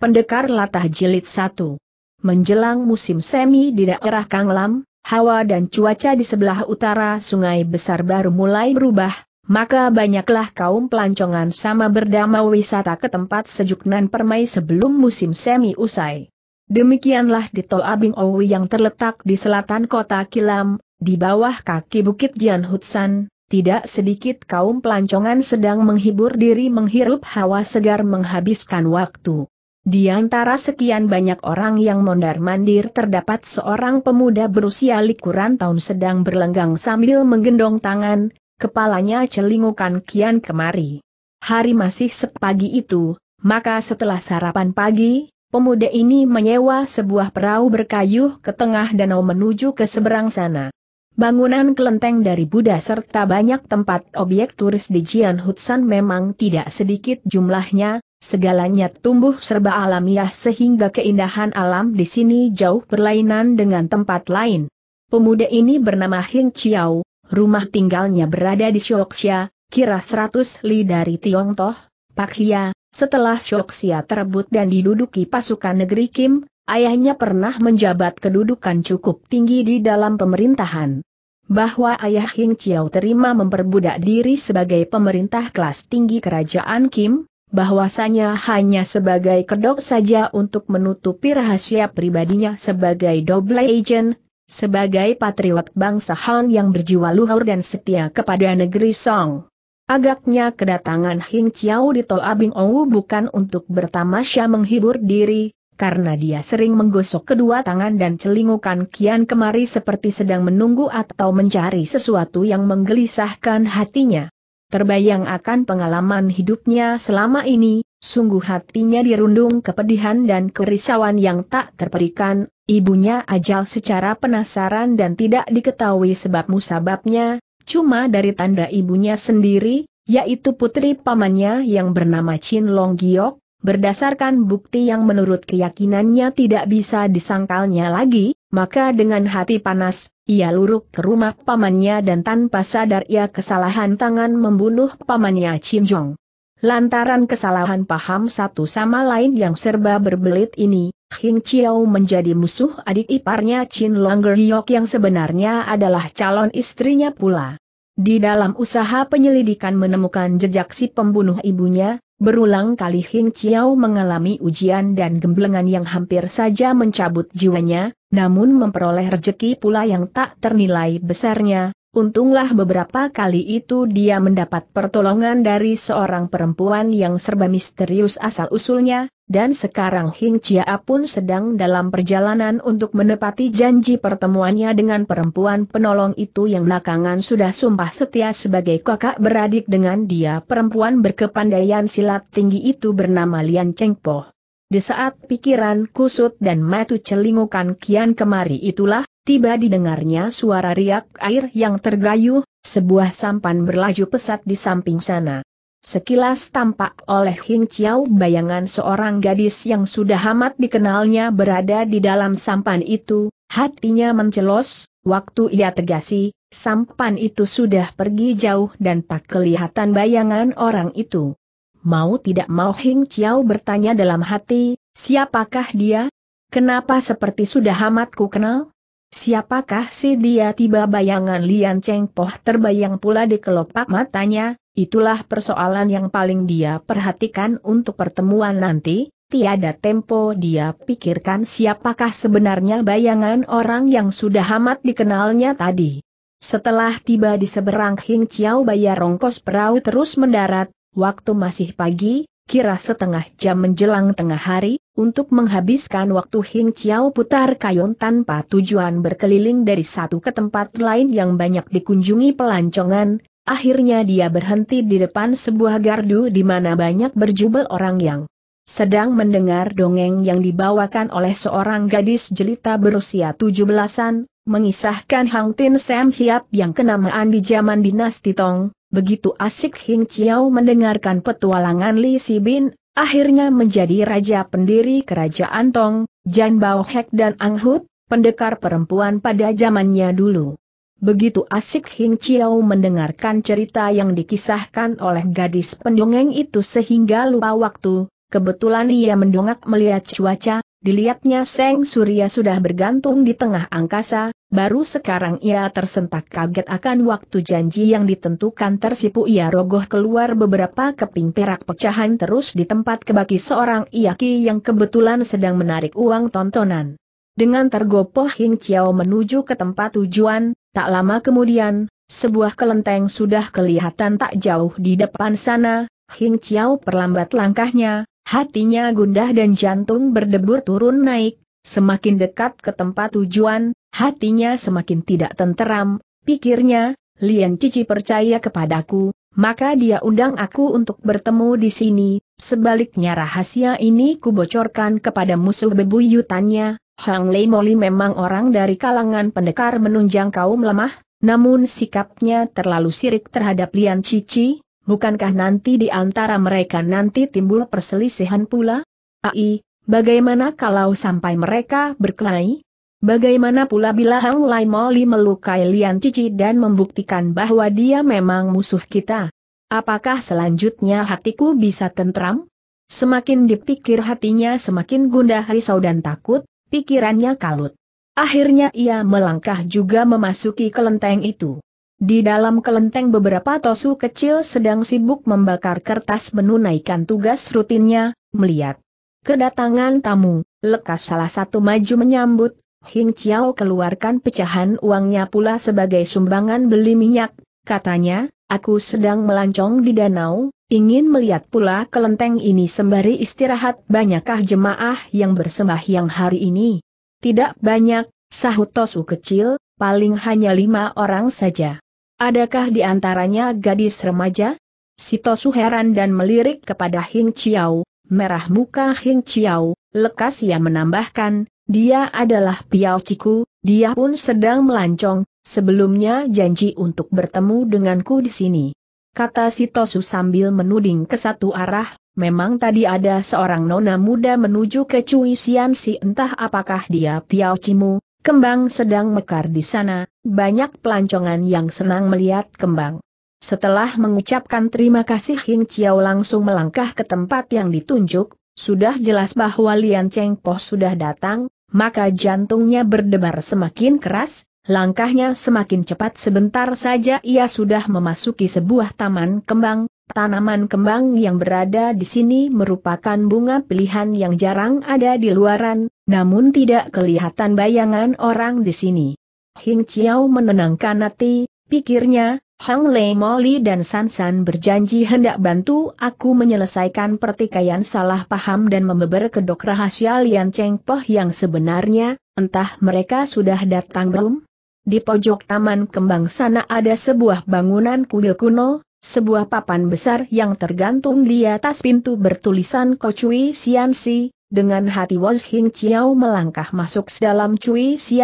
Pendekar Latah Jilid 1 Menjelang musim semi di daerah Kanglam, hawa dan cuaca di sebelah utara sungai besar baru mulai berubah, maka banyaklah kaum pelancongan sama berdama wisata ke tempat sejuk nan permai sebelum musim semi usai. Demikianlah di Tol Bing Owi yang terletak di selatan kota Kilam, di bawah kaki Bukit Jian Hutsan, tidak sedikit kaum pelancongan sedang menghibur diri menghirup hawa segar menghabiskan waktu. Di antara sekian banyak orang yang mondar-mandir terdapat seorang pemuda berusia likuran tahun sedang berlenggang sambil menggendong tangan, kepalanya celingukan kian kemari. Hari masih sepagi itu, maka setelah sarapan pagi, pemuda ini menyewa sebuah perahu berkayu ke tengah danau menuju ke seberang sana. Bangunan kelenteng dari Buddha serta banyak tempat objek turis di Jian Hutsan memang tidak sedikit jumlahnya, Segalanya tumbuh serba alamiah sehingga keindahan alam di sini jauh berlainan dengan tempat lain. Pemuda ini bernama Hing Chiao, rumah tinggalnya berada di Xioxia, kira 100 li dari Tiongtoh, Hia, setelah Xioxia terebut dan diduduki pasukan negeri Kim, ayahnya pernah menjabat kedudukan cukup tinggi di dalam pemerintahan. Bahwa ayah Hing Chiao terima memperbudak diri sebagai pemerintah kelas tinggi kerajaan Kim, bahwasanya hanya sebagai kedok saja untuk menutupi rahasia pribadinya sebagai double agent, sebagai patriot bangsa Han yang berjiwa luhur dan setia kepada negeri Song. Agaknya kedatangan Hing Chiao di Tol Bing Ou bukan untuk bertamasya menghibur diri, karena dia sering menggosok kedua tangan dan celingukan kian kemari seperti sedang menunggu atau mencari sesuatu yang menggelisahkan hatinya. Terbayang akan pengalaman hidupnya selama ini, sungguh hatinya dirundung kepedihan dan kerisauan yang tak terperikan, ibunya ajal secara penasaran dan tidak diketahui sebab musababnya, cuma dari tanda ibunya sendiri, yaitu putri pamannya yang bernama Chin Long Giok, berdasarkan bukti yang menurut keyakinannya tidak bisa disangkalnya lagi, maka dengan hati panas, ia luruk ke rumah pamannya dan tanpa sadar ia kesalahan tangan membunuh pamannya Chim Jong. Lantaran kesalahan paham satu sama lain yang serba berbelit ini, Hing Chiao menjadi musuh adik iparnya Chin Longer Yok yang sebenarnya adalah calon istrinya pula. Di dalam usaha penyelidikan menemukan jejak si pembunuh ibunya, Berulang kali Hing Chiao mengalami ujian dan gemblengan yang hampir saja mencabut jiwanya, namun memperoleh rejeki pula yang tak ternilai besarnya, Untunglah beberapa kali itu dia mendapat pertolongan dari seorang perempuan yang serba misterius asal-usulnya, dan sekarang Hing Chia pun sedang dalam perjalanan untuk menepati janji pertemuannya dengan perempuan penolong itu yang belakangan sudah sumpah setia sebagai kakak beradik dengan dia perempuan berkepandaian silat tinggi itu bernama Lian Cheng Po. Di saat pikiran kusut dan matu celingukan kian kemari itulah, tiba didengarnya suara riak air yang tergayuh, sebuah sampan berlaju pesat di samping sana. Sekilas tampak oleh Hing Chiao bayangan seorang gadis yang sudah amat dikenalnya berada di dalam sampan itu, hatinya mencelos, waktu ia tegasi, sampan itu sudah pergi jauh dan tak kelihatan bayangan orang itu. Mau tidak mau Hing Chiao bertanya dalam hati, siapakah dia? Kenapa seperti sudah amatku kenal? Siapakah si dia tiba bayangan Lian Cheng Poh terbayang pula di kelopak matanya, itulah persoalan yang paling dia perhatikan untuk pertemuan nanti, Tiada tempo dia pikirkan siapakah sebenarnya bayangan orang yang sudah amat dikenalnya tadi. Setelah tiba di seberang Hing Chiao bayar rongkos perahu terus mendarat, Waktu masih pagi, kira setengah jam menjelang tengah hari, untuk menghabiskan waktu Hing Chiao putar kayun tanpa tujuan berkeliling dari satu ke tempat lain yang banyak dikunjungi pelancongan, akhirnya dia berhenti di depan sebuah gardu di mana banyak berjubel orang yang sedang mendengar dongeng yang dibawakan oleh seorang gadis jelita berusia tujuh belasan, mengisahkan Hang Tin Sam Hiap yang kenamaan di zaman dinasti Tong, Begitu asik Hing Chiao mendengarkan petualangan Li Si Bin, akhirnya menjadi raja pendiri kerajaan Tong, Jan Bao Hek dan Ang Hut, pendekar perempuan pada zamannya dulu. Begitu asik Hing Chiao mendengarkan cerita yang dikisahkan oleh gadis pendongeng itu sehingga lupa waktu, kebetulan ia mendongak melihat cuaca, dilihatnya Seng Surya sudah bergantung di tengah angkasa, Baru sekarang ia tersentak kaget akan waktu janji yang ditentukan tersipu ia rogoh keluar beberapa keping perak pecahan terus di tempat kebaki seorang iaki yang kebetulan sedang menarik uang tontonan. Dengan tergopoh Hing Chiao menuju ke tempat tujuan, tak lama kemudian, sebuah kelenteng sudah kelihatan tak jauh di depan sana, Hing Chiao perlambat langkahnya, hatinya gundah dan jantung berdebur turun naik, semakin dekat ke tempat tujuan, Hatinya semakin tidak tenteram, pikirnya, Lian Cici percaya kepadaku, maka dia undang aku untuk bertemu di sini, sebaliknya rahasia ini kubocorkan kepada musuh bebuyutannya, Hang Lei Moli memang orang dari kalangan pendekar menunjang kaum lemah, namun sikapnya terlalu sirik terhadap Lian Cici, bukankah nanti di antara mereka nanti timbul perselisihan pula? Ai, bagaimana kalau sampai mereka berkelahi? Bagaimana pula bila Hang Lai Moli melukai Lian Cici dan membuktikan bahwa dia memang musuh kita? Apakah selanjutnya hatiku bisa tentram? Semakin dipikir hatinya semakin gundah risau dan takut, pikirannya kalut. Akhirnya ia melangkah juga memasuki kelenteng itu. Di dalam kelenteng beberapa tosu kecil sedang sibuk membakar kertas menunaikan tugas rutinnya, melihat kedatangan tamu, lekas salah satu maju menyambut, Hing Chiao keluarkan pecahan uangnya pula sebagai sumbangan beli minyak, katanya, aku sedang melancong di danau, ingin melihat pula kelenteng ini sembari istirahat banyakkah jemaah yang yang hari ini. Tidak banyak, sahut Tosu kecil, paling hanya lima orang saja. Adakah di antaranya gadis remaja? Si Tosu heran dan melirik kepada Hing Chiao, merah muka Hing Chiao, lekas ia menambahkan, dia adalah Piao Ciku, dia pun sedang melancong, sebelumnya janji untuk bertemu denganku di sini. Kata Sitosu sambil menuding ke satu arah, memang tadi ada seorang nona muda menuju ke Cui Sian Si entah apakah dia Piao Cimu, kembang sedang mekar di sana, banyak pelancongan yang senang melihat kembang. Setelah mengucapkan terima kasih Hing Chiao langsung melangkah ke tempat yang ditunjuk, sudah jelas bahwa Lian Cheng Po sudah datang, maka jantungnya berdebar semakin keras, langkahnya semakin cepat sebentar saja ia sudah memasuki sebuah taman kembang, tanaman kembang yang berada di sini merupakan bunga pilihan yang jarang ada di luaran, namun tidak kelihatan bayangan orang di sini. Hing Chiao menenangkan hati, pikirnya, Hang Lei Moli dan Sansan berjanji hendak bantu aku menyelesaikan pertikaian salah paham dan membeber kedok rahasia Lian Cheng Poh yang sebenarnya, entah mereka sudah datang belum? Di pojok taman kembang sana ada sebuah bangunan kuil kuno, sebuah papan besar yang tergantung di atas pintu bertulisan Sian Si, dengan hati Woz Hing Chiao melangkah masuk dalam Cui Si,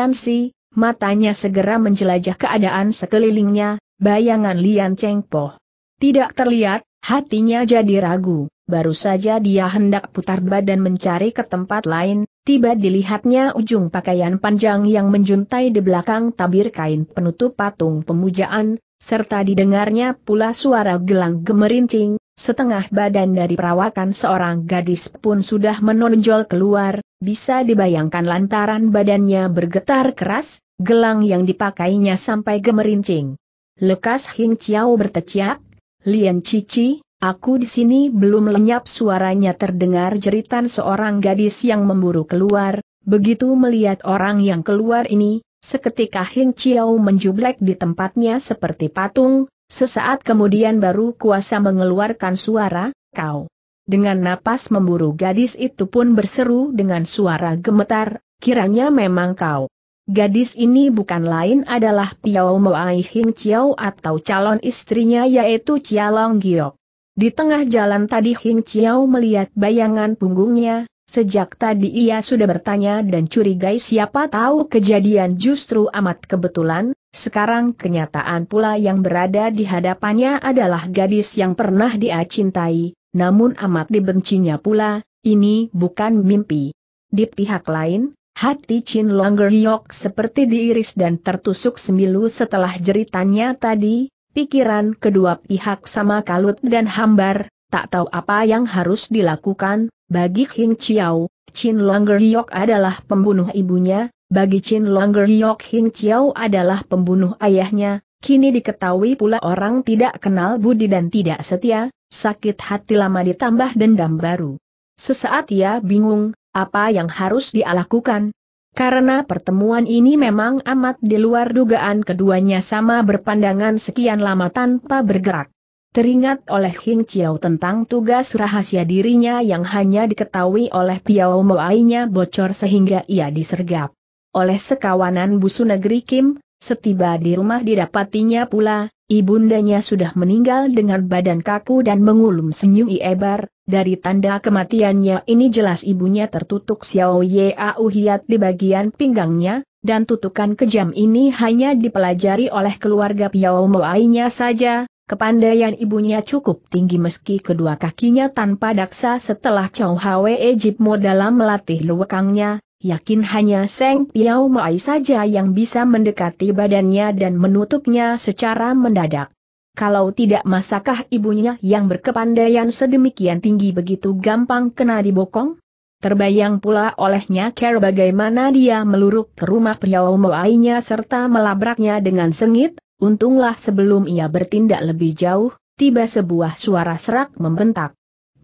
matanya segera menjelajah keadaan sekelilingnya, bayangan Lian Chengpo. Tidak terlihat, hatinya jadi ragu, baru saja dia hendak putar badan mencari ke tempat lain, tiba dilihatnya ujung pakaian panjang yang menjuntai di belakang tabir kain penutup patung pemujaan, serta didengarnya pula suara gelang gemerincing, setengah badan dari perawakan seorang gadis pun sudah menonjol keluar, bisa dibayangkan lantaran badannya bergetar keras, Gelang yang dipakainya sampai gemerincing. Lekas Hing Chiao berteciak, Lian Cici, aku di sini belum lenyap suaranya terdengar jeritan seorang gadis yang memburu keluar, begitu melihat orang yang keluar ini, seketika Hing Chiao menjublek di tempatnya seperti patung, sesaat kemudian baru kuasa mengeluarkan suara, kau. Dengan napas memburu gadis itu pun berseru dengan suara gemetar, kiranya memang kau. Gadis ini bukan lain adalah Piao Moai Hing Chiao atau calon istrinya yaitu Long Giok. Di tengah jalan tadi Hing Chiao melihat bayangan punggungnya, sejak tadi ia sudah bertanya dan curigai siapa tahu kejadian justru amat kebetulan, sekarang kenyataan pula yang berada di hadapannya adalah gadis yang pernah dia cintai, namun amat dibencinya pula, ini bukan mimpi. Di pihak lain, Hati Chin Longer Yok seperti diiris dan tertusuk semilu setelah jeritannya tadi, pikiran kedua pihak sama kalut dan hambar, tak tahu apa yang harus dilakukan, bagi Hing Chiao, Chin Longer Yok adalah pembunuh ibunya, bagi Chin Longer Yok Hing Chiao adalah pembunuh ayahnya, Kini diketahui pula orang tidak kenal budi dan tidak setia, sakit hati lama ditambah dendam baru. Sesaat ia bingung, apa yang harus dia lakukan? Karena pertemuan ini memang amat di luar dugaan keduanya sama berpandangan sekian lama tanpa bergerak. Teringat oleh Hing Chiao tentang tugas rahasia dirinya yang hanya diketahui oleh Piao Moainya bocor sehingga ia disergap. Oleh sekawanan busu negeri Kim, Setiba di rumah didapatinya pula, ibundanya sudah meninggal dengan badan kaku dan mengulum senyum iebar, dari tanda kematiannya ini jelas ibunya tertutup Xiao Ye Au Hiat di bagian pinggangnya, dan tutukan kejam ini hanya dipelajari oleh keluarga Piao Moainya saja, kepandaian ibunya cukup tinggi meski kedua kakinya tanpa daksa setelah Chow Hwe mo dalam melatih luwekangnya, yakin hanya Seng Piao Mai saja yang bisa mendekati badannya dan menutupnya secara mendadak. Kalau tidak masakah ibunya yang berkepandaian sedemikian tinggi begitu gampang kena dibokong? Terbayang pula olehnya care bagaimana dia meluruk ke rumah Piao nya serta melabraknya dengan sengit, untunglah sebelum ia bertindak lebih jauh, tiba sebuah suara serak membentak.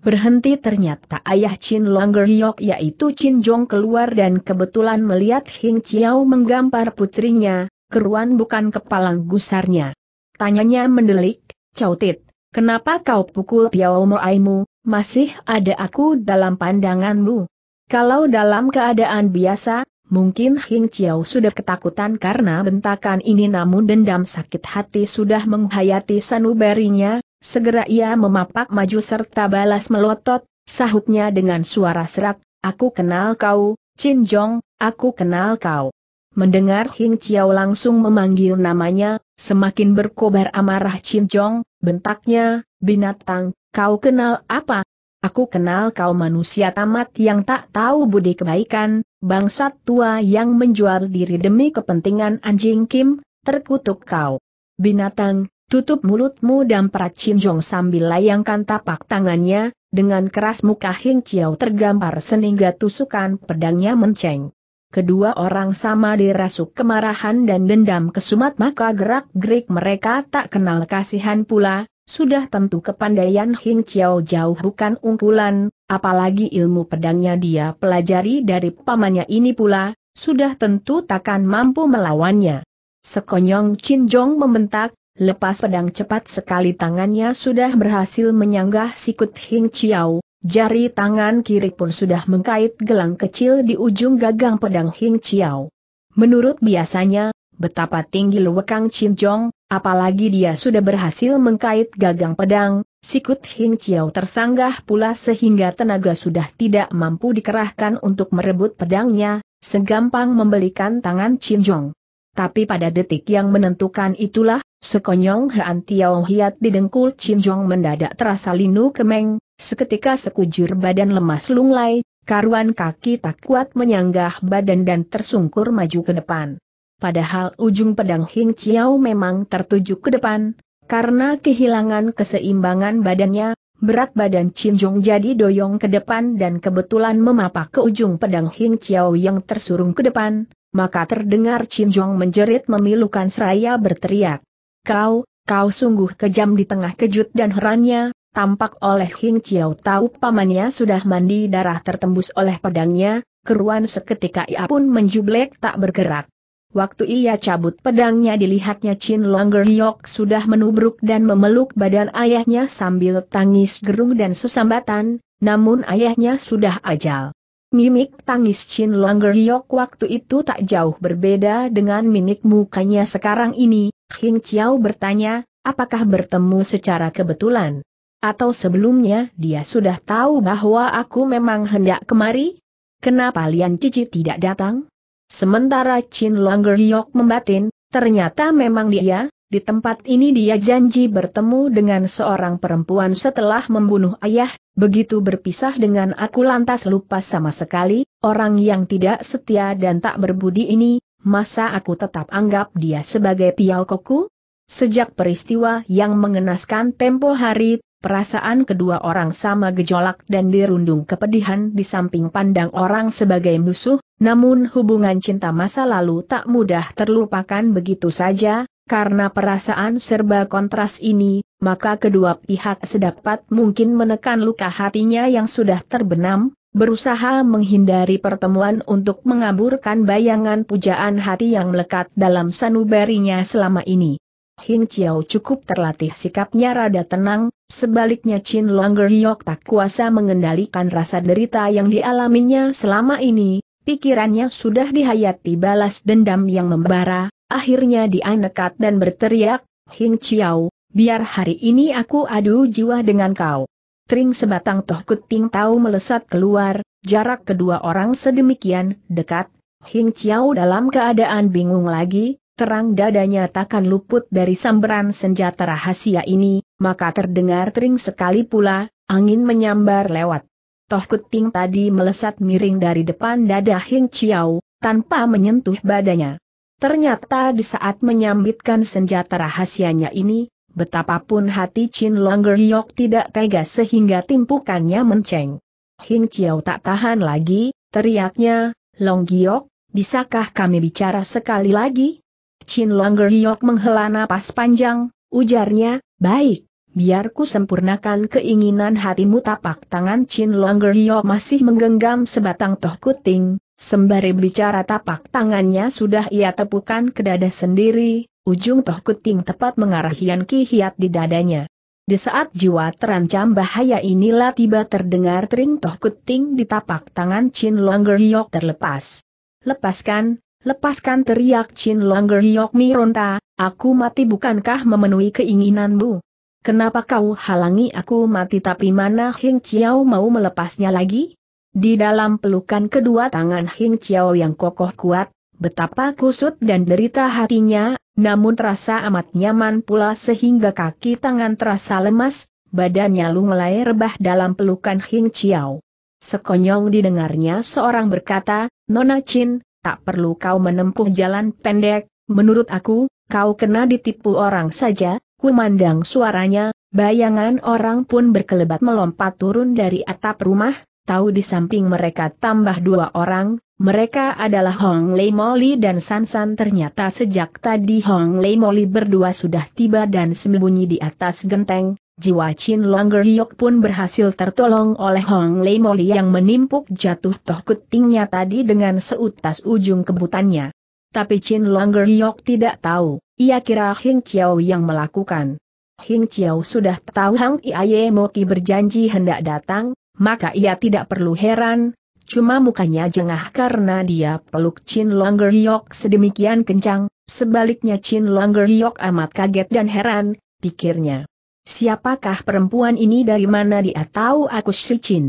Berhenti ternyata ayah Chin Longer Hyok yaitu Chin Jong keluar dan kebetulan melihat Hing Chiao menggampar putrinya, keruan bukan kepalang gusarnya. Tanyanya mendelik, Tit, kenapa kau pukul Piao Moaimu, masih ada aku dalam pandanganmu? Kalau dalam keadaan biasa, mungkin Hing Chiao sudah ketakutan karena bentakan ini namun dendam sakit hati sudah menghayati sanubarinya, Segera ia memapak maju serta balas melotot, sahutnya dengan suara serak, aku kenal kau, Chin Jong, aku kenal kau. Mendengar Hing Chiao langsung memanggil namanya, semakin berkobar amarah Chin Jong, bentaknya, binatang, kau kenal apa? Aku kenal kau manusia tamat yang tak tahu budi kebaikan, bangsat tua yang menjual diri demi kepentingan anjing Kim, terkutuk kau. Binatang, Tutup mulutmu dan Chin Jong sambil layangkan tapak tangannya, dengan keras muka Hing Chiao tergambar sehingga tusukan pedangnya menceng. Kedua orang sama dirasuk kemarahan dan dendam kesumat maka gerak-gerik mereka tak kenal kasihan pula, sudah tentu kepandaian Hing Chiao jauh bukan unggulan, apalagi ilmu pedangnya dia pelajari dari pamannya ini pula, sudah tentu takkan mampu melawannya. Sekonyong Chin Jong membentak, Lepas pedang cepat sekali tangannya sudah berhasil menyanggah sikut Hing Chiao, jari tangan kiri pun sudah mengkait gelang kecil di ujung gagang pedang Hing Chiao. Menurut biasanya, betapa tinggi lewekang Chin Jong, apalagi dia sudah berhasil mengkait gagang pedang, sikut Hing Chiao tersanggah pula sehingga tenaga sudah tidak mampu dikerahkan untuk merebut pedangnya, segampang membelikan tangan Chin Jong. Tapi pada detik yang menentukan itulah, sekonyong Hean Tiao Hiat didengkul dengkul Chin Jong mendadak terasa linu kemeng, seketika sekujur badan lemas lunglai, karuan kaki tak kuat menyanggah badan dan tersungkur maju ke depan. Padahal ujung pedang Hing Chiao memang tertuju ke depan, karena kehilangan keseimbangan badannya, berat badan Chin Jong jadi doyong ke depan dan kebetulan memapak ke ujung pedang Hing Chiao yang tersurung ke depan, maka terdengar Chin Jong menjerit memilukan seraya berteriak. Kau, kau sungguh kejam di tengah kejut dan herannya, tampak oleh Hing Chiao tahu pamannya sudah mandi darah tertembus oleh pedangnya, keruan seketika ia pun menjublek tak bergerak. Waktu ia cabut pedangnya dilihatnya Chin Longer Yok sudah menubruk dan memeluk badan ayahnya sambil tangis gerung dan sesambatan, namun ayahnya sudah ajal. Mimik tangis Chin Longer Giok waktu itu tak jauh berbeda dengan mimik mukanya sekarang ini. Hing Chiao bertanya, apakah bertemu secara kebetulan? Atau sebelumnya dia sudah tahu bahwa aku memang hendak kemari? Kenapa Lian Cici tidak datang? Sementara Chin Longer Giok membatin, ternyata memang dia, di tempat ini dia janji bertemu dengan seorang perempuan setelah membunuh ayah, Begitu berpisah dengan aku lantas lupa sama sekali, orang yang tidak setia dan tak berbudi ini, masa aku tetap anggap dia sebagai pialkoku? Sejak peristiwa yang mengenaskan tempo hari, perasaan kedua orang sama gejolak dan dirundung kepedihan di samping pandang orang sebagai musuh, namun hubungan cinta masa lalu tak mudah terlupakan begitu saja, karena perasaan serba kontras ini, maka kedua pihak sedapat mungkin menekan luka hatinya yang sudah terbenam, berusaha menghindari pertemuan untuk mengaburkan bayangan pujaan hati yang melekat dalam sanubarinya selama ini. Hing Chiao cukup terlatih sikapnya rada tenang, sebaliknya Chin Longer Yok tak kuasa mengendalikan rasa derita yang dialaminya selama ini, pikirannya sudah dihayati balas dendam yang membara, akhirnya dia nekat dan berteriak, Hing Chiao, Biar hari ini aku adu jiwa dengan kau. Tring sebatang toh kuting tahu melesat keluar, jarak kedua orang sedemikian dekat, Hing Chiao dalam keadaan bingung lagi, terang dadanya takkan luput dari samberan senjata rahasia ini, maka terdengar tring sekali pula, angin menyambar lewat. Toh kuting tadi melesat miring dari depan dada Hing Chiao, tanpa menyentuh badannya. Ternyata di saat menyambitkan senjata rahasianya ini, Betapapun hati Chin Longer Hyok tidak tega sehingga timpukannya menceng. Hing Chiao tak tahan lagi, teriaknya, Long Giok, bisakah kami bicara sekali lagi? Chin Longer Hyok menghela napas panjang, ujarnya, baik, biarku sempurnakan keinginan hatimu tapak tangan Chin Longer masih menggenggam sebatang toh kuting, Sembari bicara tapak tangannya sudah ia tepukan ke dada sendiri, Ujung toh kuting tepat mengarah Hian Ki Hiat di dadanya. Di saat jiwa terancam bahaya inilah tiba terdengar tering toh kuting di tapak tangan Chin Longer Yok terlepas. Lepaskan, lepaskan teriak Chin Longer Yok Mironta, aku mati bukankah memenuhi keinginanmu? Kenapa kau halangi aku mati tapi mana Hing Chiao mau melepasnya lagi? Di dalam pelukan kedua tangan Hing Chiao yang kokoh kuat, Betapa kusut dan derita hatinya, namun terasa amat nyaman pula sehingga kaki tangan terasa lemas, badannya lunglai rebah dalam pelukan Hing Chiao. Sekonyong didengarnya seorang berkata, Nona Chin, tak perlu kau menempuh jalan pendek, menurut aku, kau kena ditipu orang saja, ku mandang suaranya, bayangan orang pun berkelebat melompat turun dari atap rumah, tahu di samping mereka tambah dua orang, mereka adalah Hong Lei Moli dan Sansan ternyata sejak tadi Hong Lei Moli berdua sudah tiba dan sembunyi di atas genteng, jiwa Chin Longer pun berhasil tertolong oleh Hong Lei Moli yang menimpuk jatuh toh kutingnya tadi dengan seutas ujung kebutannya. Tapi Chin Longer tidak tahu, ia kira Hing Chiao yang melakukan. Hing Chiao sudah tahu Hang Iaye Moki berjanji hendak datang, maka ia tidak perlu heran, Cuma mukanya jengah karena dia peluk Chin Longer sedemikian kencang, sebaliknya Chin Longer amat kaget dan heran, pikirnya. Siapakah perempuan ini dari mana dia tahu aku si Chin?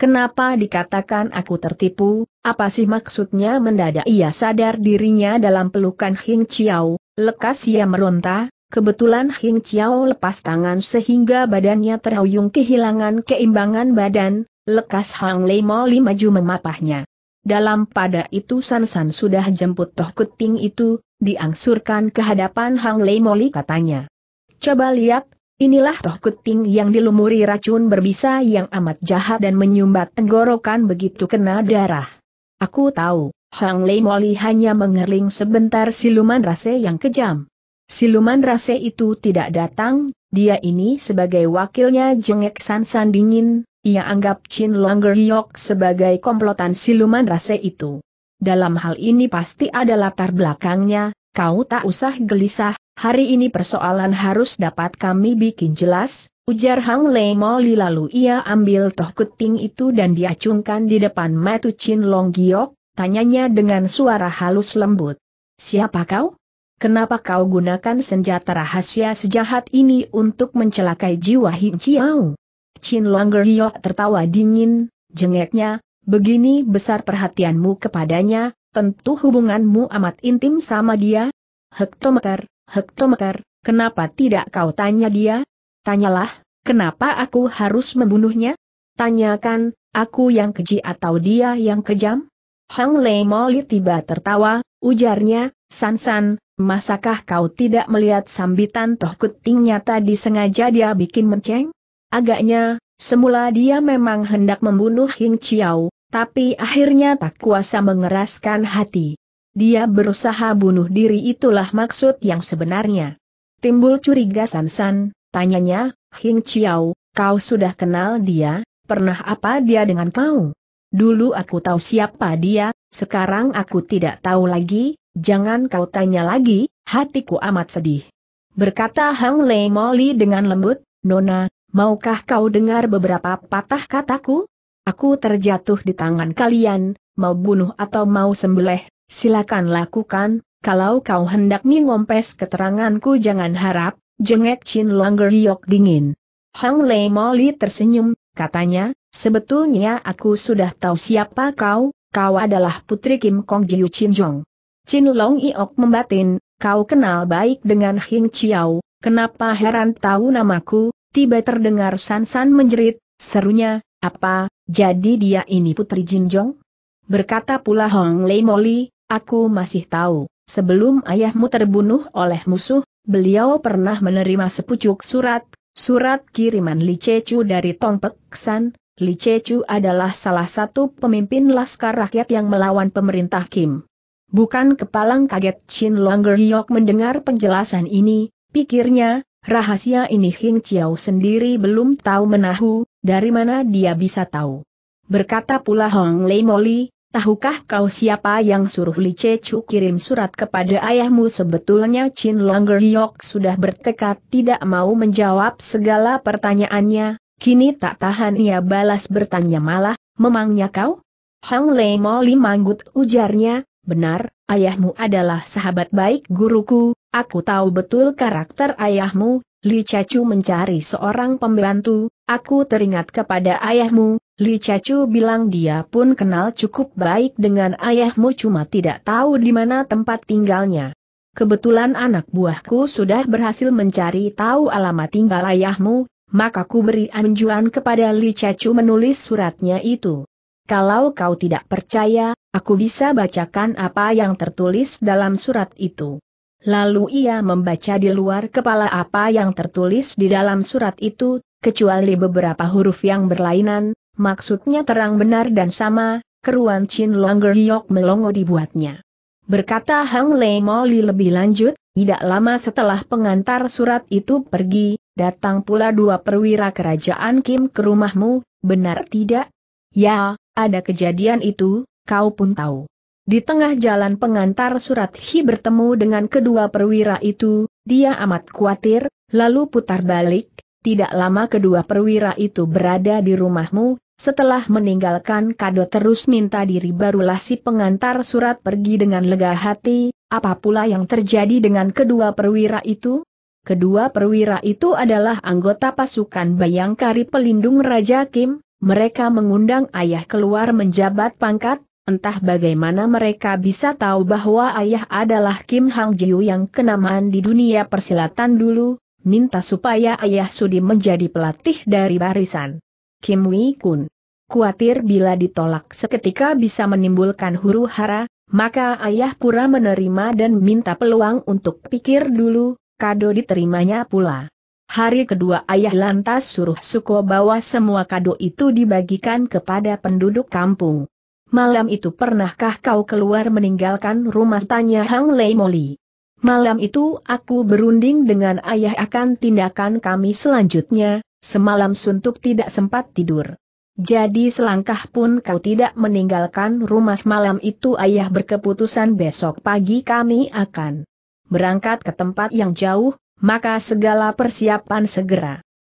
Kenapa dikatakan aku tertipu, apa sih maksudnya mendadak ia sadar dirinya dalam pelukan Hing Chiao, lekas ia meronta, Kebetulan Hing Chiao lepas tangan sehingga badannya terhuyung kehilangan keimbangan badan, Lekas Hang Lei Moli maju memapahnya. Dalam pada itu Sansan sudah jemput Toh Kuting itu, diangsurkan ke hadapan Hang Lei Moli katanya. Coba lihat, inilah Toh Kuting yang dilumuri racun berbisa yang amat jahat dan menyumbat tenggorokan begitu kena darah. Aku tahu, Hang Lei Moli hanya mengerling sebentar siluman rase yang kejam. Siluman rase itu tidak datang, dia ini sebagai wakilnya jengek Sansan dingin, ia anggap Chin Long Giok sebagai komplotan siluman rase itu. Dalam hal ini pasti ada latar belakangnya, kau tak usah gelisah, hari ini persoalan harus dapat kami bikin jelas, ujar Hang Lei Moli lalu ia ambil toh kuting itu dan diacungkan di depan Matu Chin Long Giok, tanyanya dengan suara halus lembut. Siapa kau? Kenapa kau gunakan senjata rahasia sejahat ini untuk mencelakai jiwa Hin Chiao? Chin Longer tertawa dingin, jengeknya, begini besar perhatianmu kepadanya, tentu hubunganmu amat intim sama dia. Hektometer, hektometer, kenapa tidak kau tanya dia? Tanyalah, kenapa aku harus membunuhnya? Tanyakan, aku yang keji atau dia yang kejam? Hang Lei Moli tiba tertawa, ujarnya, San-san, masakah kau tidak melihat sambitan toh kutingnya tadi sengaja dia bikin menceng? Agaknya, semula dia memang hendak membunuh Hing Chiao, tapi akhirnya tak kuasa mengeraskan hati. Dia berusaha bunuh diri itulah maksud yang sebenarnya. Timbul curiga Sansan, tanyanya, Hing Chiao, kau sudah kenal dia, pernah apa dia dengan kau? Dulu aku tahu siapa dia, sekarang aku tidak tahu lagi, jangan kau tanya lagi, hatiku amat sedih. Berkata Hang Lei Moli dengan lembut, Nona, maukah kau dengar beberapa patah kataku? Aku terjatuh di tangan kalian, mau bunuh atau mau sembelih, silakan lakukan, kalau kau hendak ngompes keteranganku jangan harap, jengek Chin Longer Yok dingin. Hang Lei Moli tersenyum, katanya, sebetulnya aku sudah tahu siapa kau, kau adalah putri Kim Kong Jiu Chin Jong. Chin Long Iok membatin, kau kenal baik dengan Hing Chiao, kenapa heran tahu namaku, Tiba terdengar San San menjerit, serunya, apa, jadi dia ini putri Jinjong? Berkata pula Hong Lei Moli, aku masih tahu, sebelum ayahmu terbunuh oleh musuh, beliau pernah menerima sepucuk surat, surat kiriman Li Chechu dari Tong San. Li Chechu adalah salah satu pemimpin laskar rakyat yang melawan pemerintah Kim. Bukan kepalang kaget Chin Longer Yok mendengar penjelasan ini, pikirnya, Rahasia ini Hing Chiao sendiri belum tahu menahu, dari mana dia bisa tahu. Berkata pula Hong Lei Moli, tahukah kau siapa yang suruh Li Che Chu kirim surat kepada ayahmu sebetulnya Chin Longer Hyok sudah bertekad tidak mau menjawab segala pertanyaannya, kini tak tahan ia balas bertanya malah, memangnya kau? Hong Lei Moli manggut ujarnya, benar, ayahmu adalah sahabat baik guruku, Aku tahu betul karakter ayahmu, Li Cacu mencari seorang pembantu, aku teringat kepada ayahmu, Li Cacu bilang dia pun kenal cukup baik dengan ayahmu cuma tidak tahu di mana tempat tinggalnya. Kebetulan anak buahku sudah berhasil mencari tahu alamat tinggal ayahmu, maka ku beri anjuran kepada Li Cacu menulis suratnya itu. Kalau kau tidak percaya, aku bisa bacakan apa yang tertulis dalam surat itu. Lalu ia membaca di luar kepala apa yang tertulis di dalam surat itu, kecuali beberapa huruf yang berlainan, maksudnya terang benar dan sama, keruan Chin Longer Yok melongo dibuatnya. Berkata Hang Lei Moli lebih lanjut, tidak lama setelah pengantar surat itu pergi, datang pula dua perwira kerajaan Kim ke rumahmu, benar tidak? Ya, ada kejadian itu, kau pun tahu. Di tengah jalan pengantar surat Hi bertemu dengan kedua perwira itu, dia amat khawatir, lalu putar balik, tidak lama kedua perwira itu berada di rumahmu, setelah meninggalkan kado terus minta diri barulah si pengantar surat pergi dengan lega hati, apa pula yang terjadi dengan kedua perwira itu? Kedua perwira itu adalah anggota pasukan Bayangkari Pelindung Raja Kim, mereka mengundang ayah keluar menjabat pangkat, Entah bagaimana mereka bisa tahu bahwa ayah adalah Kim Hang Jiu yang kenamaan di dunia persilatan dulu, minta supaya ayah Sudi menjadi pelatih dari barisan. Kim Wi Kun. Kuatir bila ditolak seketika bisa menimbulkan huru hara, maka ayah pura menerima dan minta peluang untuk pikir dulu, kado diterimanya pula. Hari kedua ayah lantas suruh Suko bawa semua kado itu dibagikan kepada penduduk kampung. Malam itu pernahkah kau keluar meninggalkan rumah tanya Hang Lei Moli? Malam itu aku berunding dengan ayah akan tindakan kami selanjutnya, semalam suntuk tidak sempat tidur. Jadi selangkah pun kau tidak meninggalkan rumah malam itu ayah berkeputusan besok pagi kami akan berangkat ke tempat yang jauh, maka segala persiapan segera.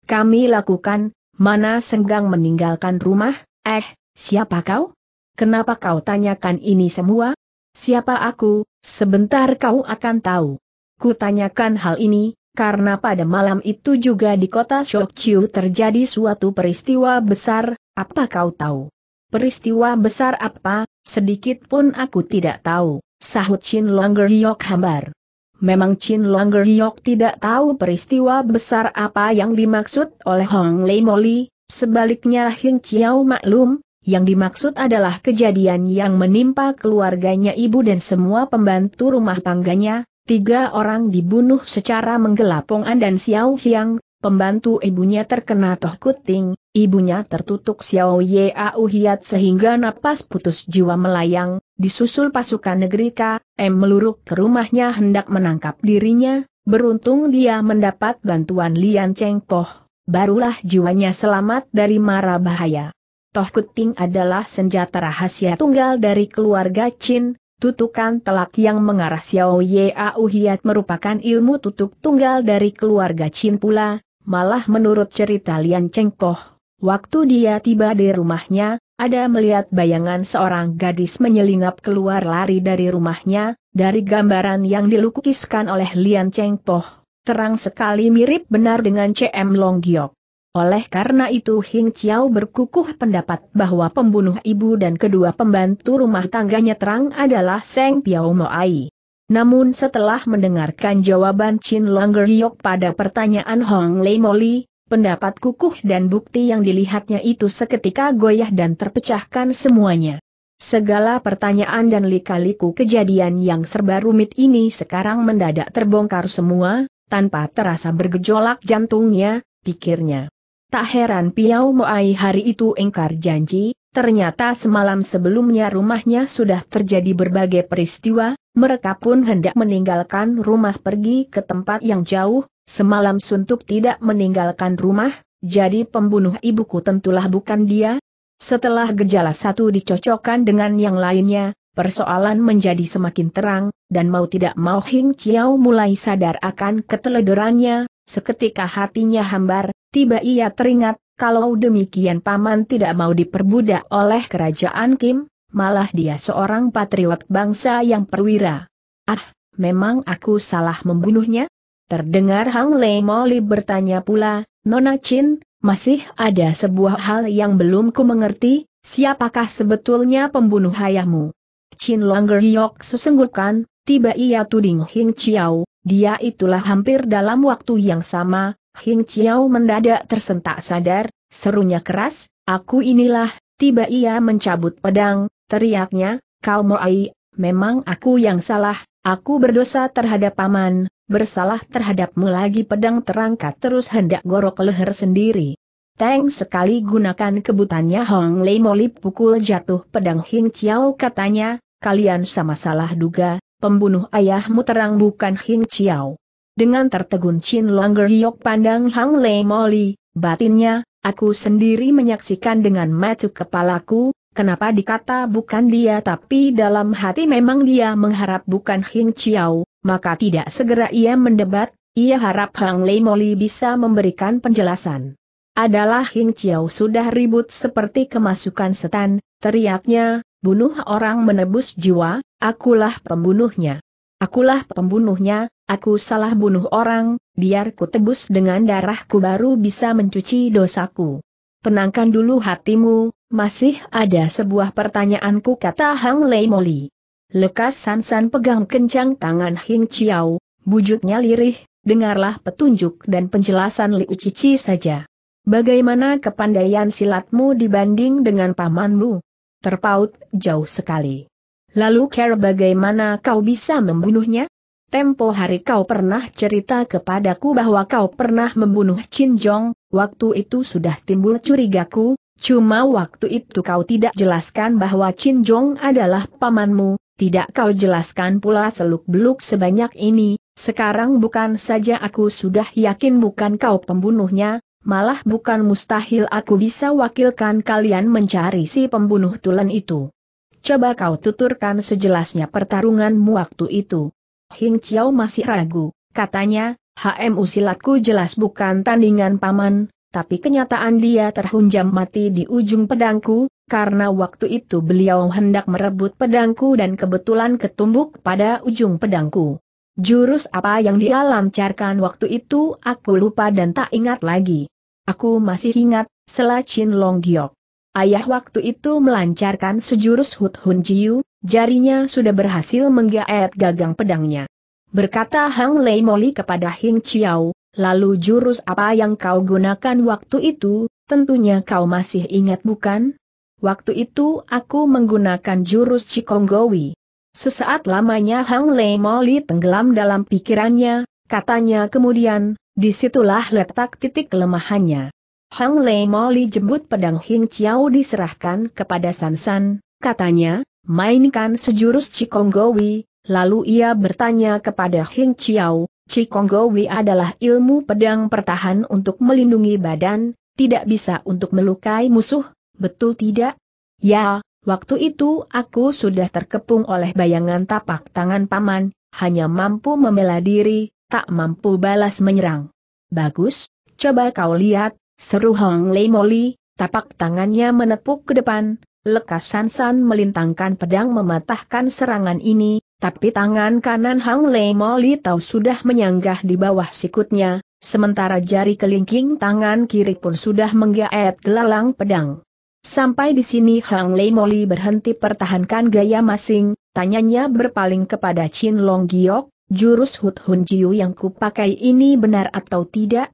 Kami lakukan, mana senggang meninggalkan rumah, eh, siapa kau? Kenapa kau tanyakan ini semua? Siapa aku, sebentar kau akan tahu. Ku tanyakan hal ini, karena pada malam itu juga di kota Shokchiu terjadi suatu peristiwa besar, apa kau tahu? Peristiwa besar apa, sedikit pun aku tidak tahu, sahut Chin Longer Yok hambar. Memang Chin Longer Yok tidak tahu peristiwa besar apa yang dimaksud oleh Hong Lei Moli, sebaliknya Hing Chiao maklum, yang dimaksud adalah kejadian yang menimpa keluarganya ibu dan semua pembantu rumah tangganya, tiga orang dibunuh secara menggelapongan dan Xiao Hiang, pembantu ibunya terkena toh kuting, ibunya tertutup Xiao Au Hiat sehingga napas putus jiwa melayang, disusul pasukan negeri M meluruk ke rumahnya hendak menangkap dirinya, beruntung dia mendapat bantuan Lian Cheng Poh, barulah jiwanya selamat dari mara bahaya. Toh Kuting adalah senjata rahasia tunggal dari keluarga Chin, tutukan telak yang mengarah Xiao Ye Au Hiat merupakan ilmu tutuk tunggal dari keluarga Chin pula, malah menurut cerita Lian Cheng Poh, waktu dia tiba di rumahnya, ada melihat bayangan seorang gadis menyelinap keluar lari dari rumahnya, dari gambaran yang dilukiskan oleh Lian Cheng Poh, terang sekali mirip benar dengan CM Long Giok. Oleh karena itu Hing Chiao berkukuh pendapat bahwa pembunuh ibu dan kedua pembantu rumah tangganya terang adalah Seng Piao Moai. Namun setelah mendengarkan jawaban Chin Longer Yok pada pertanyaan Hong Lei Moli, pendapat kukuh dan bukti yang dilihatnya itu seketika goyah dan terpecahkan semuanya. Segala pertanyaan dan lika-liku kejadian yang serba rumit ini sekarang mendadak terbongkar semua, tanpa terasa bergejolak jantungnya, pikirnya. Tak heran Piau Moai hari itu engkar janji, ternyata semalam sebelumnya rumahnya sudah terjadi berbagai peristiwa, mereka pun hendak meninggalkan rumah pergi ke tempat yang jauh, semalam suntuk tidak meninggalkan rumah, jadi pembunuh ibuku tentulah bukan dia. Setelah gejala satu dicocokkan dengan yang lainnya, persoalan menjadi semakin terang, dan mau tidak mau Hing Chiao mulai sadar akan keteledorannya, seketika hatinya hambar, Tiba ia teringat, kalau demikian paman tidak mau diperbudak oleh kerajaan Kim, malah dia seorang patriot bangsa yang perwira. Ah, memang aku salah membunuhnya? Terdengar Hang Lei Moli bertanya pula, Nona Chin, masih ada sebuah hal yang belum ku mengerti, siapakah sebetulnya pembunuh ayahmu? Chin Longer Yok sesenggukan, tiba ia tuding Hing Chiao, dia itulah hampir dalam waktu yang sama, Hing Chiao mendadak tersentak sadar, serunya keras, aku inilah, tiba ia mencabut pedang, teriaknya, kau mau moai, memang aku yang salah, aku berdosa terhadap paman, bersalah terhadapmu lagi pedang terangkat terus hendak gorok leher sendiri. Teng sekali gunakan kebutannya Hong Lei Molip pukul jatuh pedang Hing Chiao katanya, kalian sama salah duga, pembunuh ayahmu terang bukan Hing Chiao. Dengan tertegun Chin Longer Yok pandang Hang Lei Moli, batinnya, aku sendiri menyaksikan dengan mata kepalaku, kenapa dikata bukan dia tapi dalam hati memang dia mengharap bukan Hing Chiao, maka tidak segera ia mendebat, ia harap Hang Lei Moli bisa memberikan penjelasan. Adalah Hing Chiao sudah ribut seperti kemasukan setan, teriaknya, bunuh orang menebus jiwa, akulah pembunuhnya. Akulah pembunuhnya, Aku salah bunuh orang, biar ku tebus dengan darahku baru bisa mencuci dosaku. Tenangkan dulu hatimu, masih ada sebuah pertanyaanku kata Hang Lei Moli. Lekas Sansan pegang kencang tangan Hing Chiao, bujuknya lirih, dengarlah petunjuk dan penjelasan Liu Cici saja. Bagaimana kepandaian silatmu dibanding dengan pamanmu? Terpaut jauh sekali. Lalu Care bagaimana kau bisa membunuhnya? Tempo hari kau pernah cerita kepadaku bahwa kau pernah membunuh Chin Jong, waktu itu sudah timbul curigaku, cuma waktu itu kau tidak jelaskan bahwa Chin Jong adalah pamanmu, tidak kau jelaskan pula seluk-beluk sebanyak ini, sekarang bukan saja aku sudah yakin bukan kau pembunuhnya, malah bukan mustahil aku bisa wakilkan kalian mencari si pembunuh tulen itu. Coba kau tuturkan sejelasnya pertarunganmu waktu itu. Hing Chiao masih ragu, katanya, HMU silatku jelas bukan tandingan paman, tapi kenyataan dia terhunjam mati di ujung pedangku, karena waktu itu beliau hendak merebut pedangku dan kebetulan ketumbuk pada ujung pedangku. Jurus apa yang dia lancarkan waktu itu aku lupa dan tak ingat lagi. Aku masih ingat, Selacin Giok. Ayah waktu itu melancarkan sejurus Hut Hun Jiu, jarinya sudah berhasil menggaet gagang pedangnya. Berkata Hang Lei Moli kepada Hing Chiao, lalu jurus apa yang kau gunakan waktu itu, tentunya kau masih ingat bukan? Waktu itu aku menggunakan jurus Cikonggowi. Sesaat lamanya Hang Lei Moli tenggelam dalam pikirannya, katanya kemudian, disitulah letak titik kelemahannya. Hang Lei Moli jembut pedang Hing Chiao diserahkan kepada Sansan, katanya, mainkan sejurus Cikonggowi, lalu ia bertanya kepada Hing Chiao, Cikonggowi adalah ilmu pedang pertahan untuk melindungi badan, tidak bisa untuk melukai musuh, betul tidak? Ya, waktu itu aku sudah terkepung oleh bayangan tapak tangan paman, hanya mampu membela diri, tak mampu balas menyerang. Bagus, coba kau lihat, Seru Hong Lei Moli, tapak tangannya menepuk ke depan, lekas Sansan melintangkan pedang mematahkan serangan ini, tapi tangan kanan Hong Lei Moli tahu sudah menyanggah di bawah sikutnya, sementara jari kelingking tangan kiri pun sudah menggaet gelalang pedang. Sampai di sini Hong Lei Moli berhenti pertahankan gaya masing, tanyanya berpaling kepada Chin Long Giok, jurus Hut Hun Jiu yang kupakai ini benar atau tidak,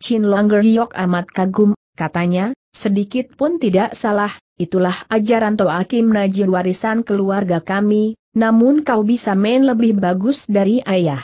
Chin Longer Hiok amat kagum, katanya, sedikit pun tidak salah, itulah ajaran Toa Kim Najin warisan keluarga kami, namun kau bisa main lebih bagus dari ayah.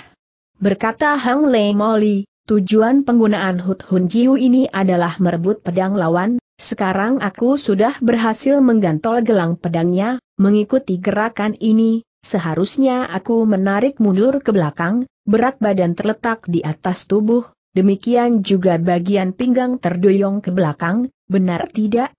Berkata Hang Lei Moli, tujuan penggunaan Hut Hun Jiu ini adalah merebut pedang lawan, sekarang aku sudah berhasil menggantol gelang pedangnya, mengikuti gerakan ini, seharusnya aku menarik mundur ke belakang, berat badan terletak di atas tubuh, demikian juga bagian pinggang terdoyong ke belakang, benar tidak?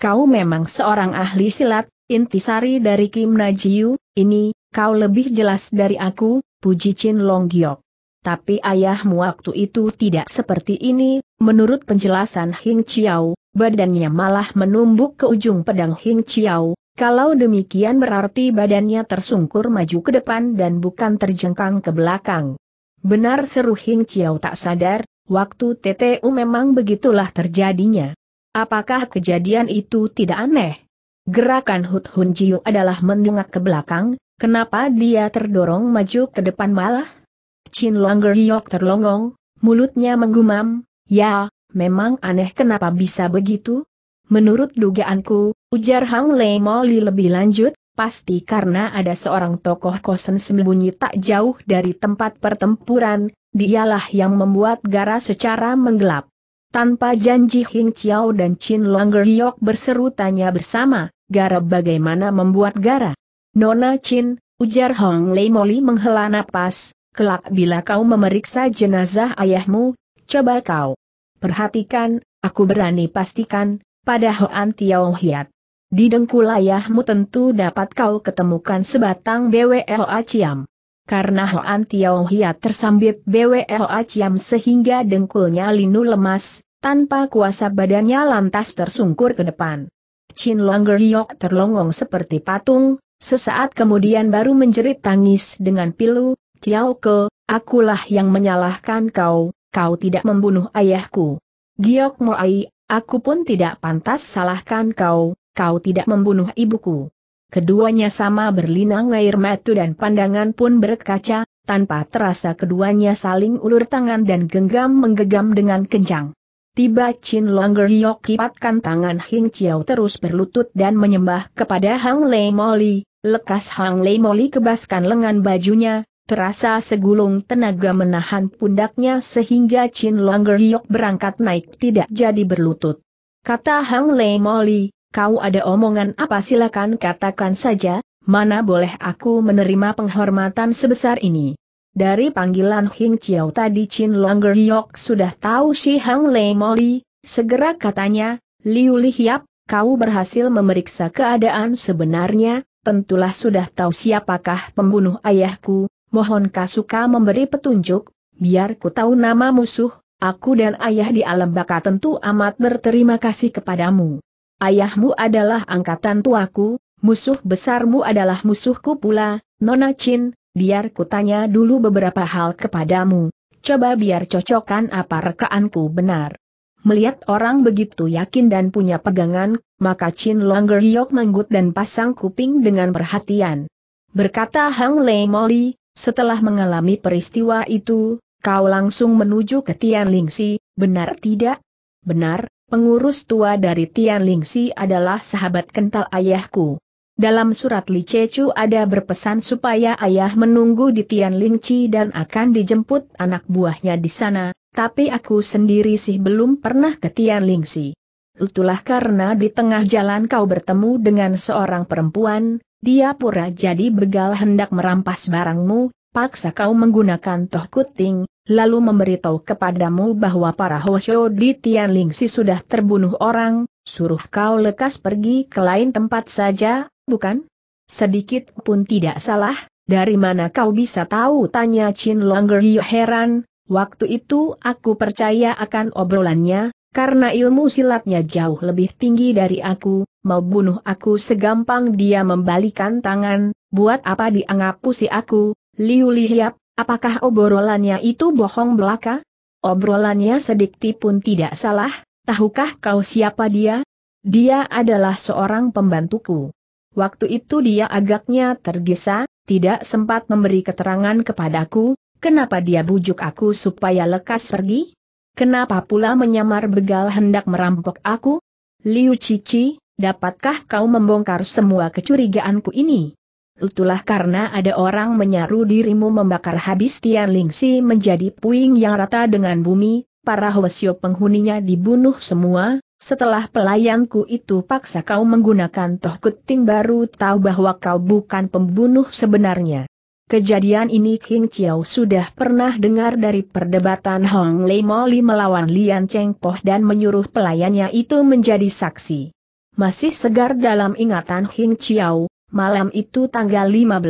Kau memang seorang ahli silat, intisari dari Kim Najiu, ini, kau lebih jelas dari aku, puji Chin Long Giok. Tapi ayahmu waktu itu tidak seperti ini, menurut penjelasan Hing Chiao, badannya malah menumbuk ke ujung pedang Hing Chiao, kalau demikian berarti badannya tersungkur maju ke depan dan bukan terjengkang ke belakang. Benar seru Hing Chiao tak sadar, waktu TTU memang begitulah terjadinya. Apakah kejadian itu tidak aneh? Gerakan Hut Hun Jiu adalah mendungak ke belakang, kenapa dia terdorong maju ke depan malah? Chin Longer Giok terlongong, mulutnya menggumam, ya, memang aneh kenapa bisa begitu? Menurut dugaanku, ujar Hang Lei Moli lebih lanjut, pasti karena ada seorang tokoh kosen sembunyi tak jauh dari tempat pertempuran, dialah yang membuat gara secara menggelap. Tanpa janji Hing Chiao dan Chin Longer Yok berseru tanya bersama, Gara bagaimana membuat Gara? Nona Chin, ujar Hong Lei Moli menghela napas, kelak bila kau memeriksa jenazah ayahmu, coba kau. Perhatikan, aku berani pastikan, pada Hoan Tiao Hiat. Di dengkul ayahmu tentu dapat kau ketemukan sebatang BWLA Ciam. Karena Hoan Tiao Hiat tersambit BWLA Ciam sehingga dengkulnya linu lemas, tanpa kuasa badannya lantas tersungkur ke depan. Chin Longer Yok terlongong seperti patung, sesaat kemudian baru menjerit tangis dengan pilu, Ciao Ke, akulah yang menyalahkan kau, kau tidak membunuh ayahku. Giok Moai, aku pun tidak pantas salahkan kau, kau tidak membunuh ibuku. Keduanya sama berlinang air mata dan pandangan pun berkaca, tanpa terasa keduanya saling ulur tangan dan genggam menggenggam dengan kencang. Tiba Chin Longer Yok kipatkan tangan Hing Chiao terus berlutut dan menyembah kepada Hang Lei Moli, lekas Hang Lei Moli kebaskan lengan bajunya, Terasa segulung tenaga menahan pundaknya sehingga Chin Longer Yok berangkat naik tidak jadi berlutut. Kata Hang Lei Moli, kau ada omongan apa silakan katakan saja, mana boleh aku menerima penghormatan sebesar ini. Dari panggilan Hing Chiao tadi Chin Longer Yok sudah tahu si Hang Lei Moli, segera katanya, Liu Liyap, kau berhasil memeriksa keadaan sebenarnya, tentulah sudah tahu siapakah pembunuh ayahku, mohon Kasuka memberi petunjuk, biar ku tahu nama musuh, aku dan ayah di alam baka tentu amat berterima kasih kepadamu. Ayahmu adalah angkatan tuaku, musuh besarmu adalah musuhku pula, Nona Chin, biar kutanya dulu beberapa hal kepadamu. Coba biar cocokkan apa rekaanku benar. Melihat orang begitu yakin dan punya pegangan, maka Chin Longer Hyok menggut dan pasang kuping dengan perhatian. Berkata Hang Lei Moli, setelah mengalami peristiwa itu, kau langsung menuju ke Tian Lingsi, benar tidak? Benar, pengurus tua dari Tian Lingxi adalah sahabat kental ayahku. Dalam surat Li Chechu ada berpesan supaya ayah menunggu di Tian Lingxi dan akan dijemput anak buahnya di sana, tapi aku sendiri sih belum pernah ke Tian Lingxi. Itulah karena di tengah jalan kau bertemu dengan seorang perempuan, dia pura jadi begal hendak merampas barangmu, paksa kau menggunakan toh kuting, lalu memberitahu kepadamu bahwa para Hoshio di Tianlingsi sudah terbunuh orang, suruh kau lekas pergi ke lain tempat saja, bukan? Sedikit pun tidak salah, dari mana kau bisa tahu tanya Chin Longer Yu heran, waktu itu aku percaya akan obrolannya, karena ilmu silatnya jauh lebih tinggi dari aku, mau bunuh aku segampang dia membalikan tangan, buat apa dianggap pusi aku, Liu Lihiap, apakah obrolannya itu bohong belaka? Obrolannya sedikit pun tidak salah, tahukah kau siapa dia? Dia adalah seorang pembantuku. Waktu itu dia agaknya tergesa, tidak sempat memberi keterangan kepadaku, kenapa dia bujuk aku supaya lekas pergi? Kenapa pula menyamar begal hendak merampok aku? Liu Cici, dapatkah kau membongkar semua kecurigaanku ini? Itulah karena ada orang menyaru dirimu membakar habis Tian Lingxi menjadi puing yang rata dengan bumi, para Hwasyo penghuninya dibunuh semua, setelah pelayanku itu paksa kau menggunakan toh kuting baru tahu bahwa kau bukan pembunuh sebenarnya. Kejadian ini King Chiao sudah pernah dengar dari perdebatan Hong Lei Moli melawan Lian Cheng Poh dan menyuruh pelayannya itu menjadi saksi. Masih segar dalam ingatan King Chiao, Malam itu tanggal 15,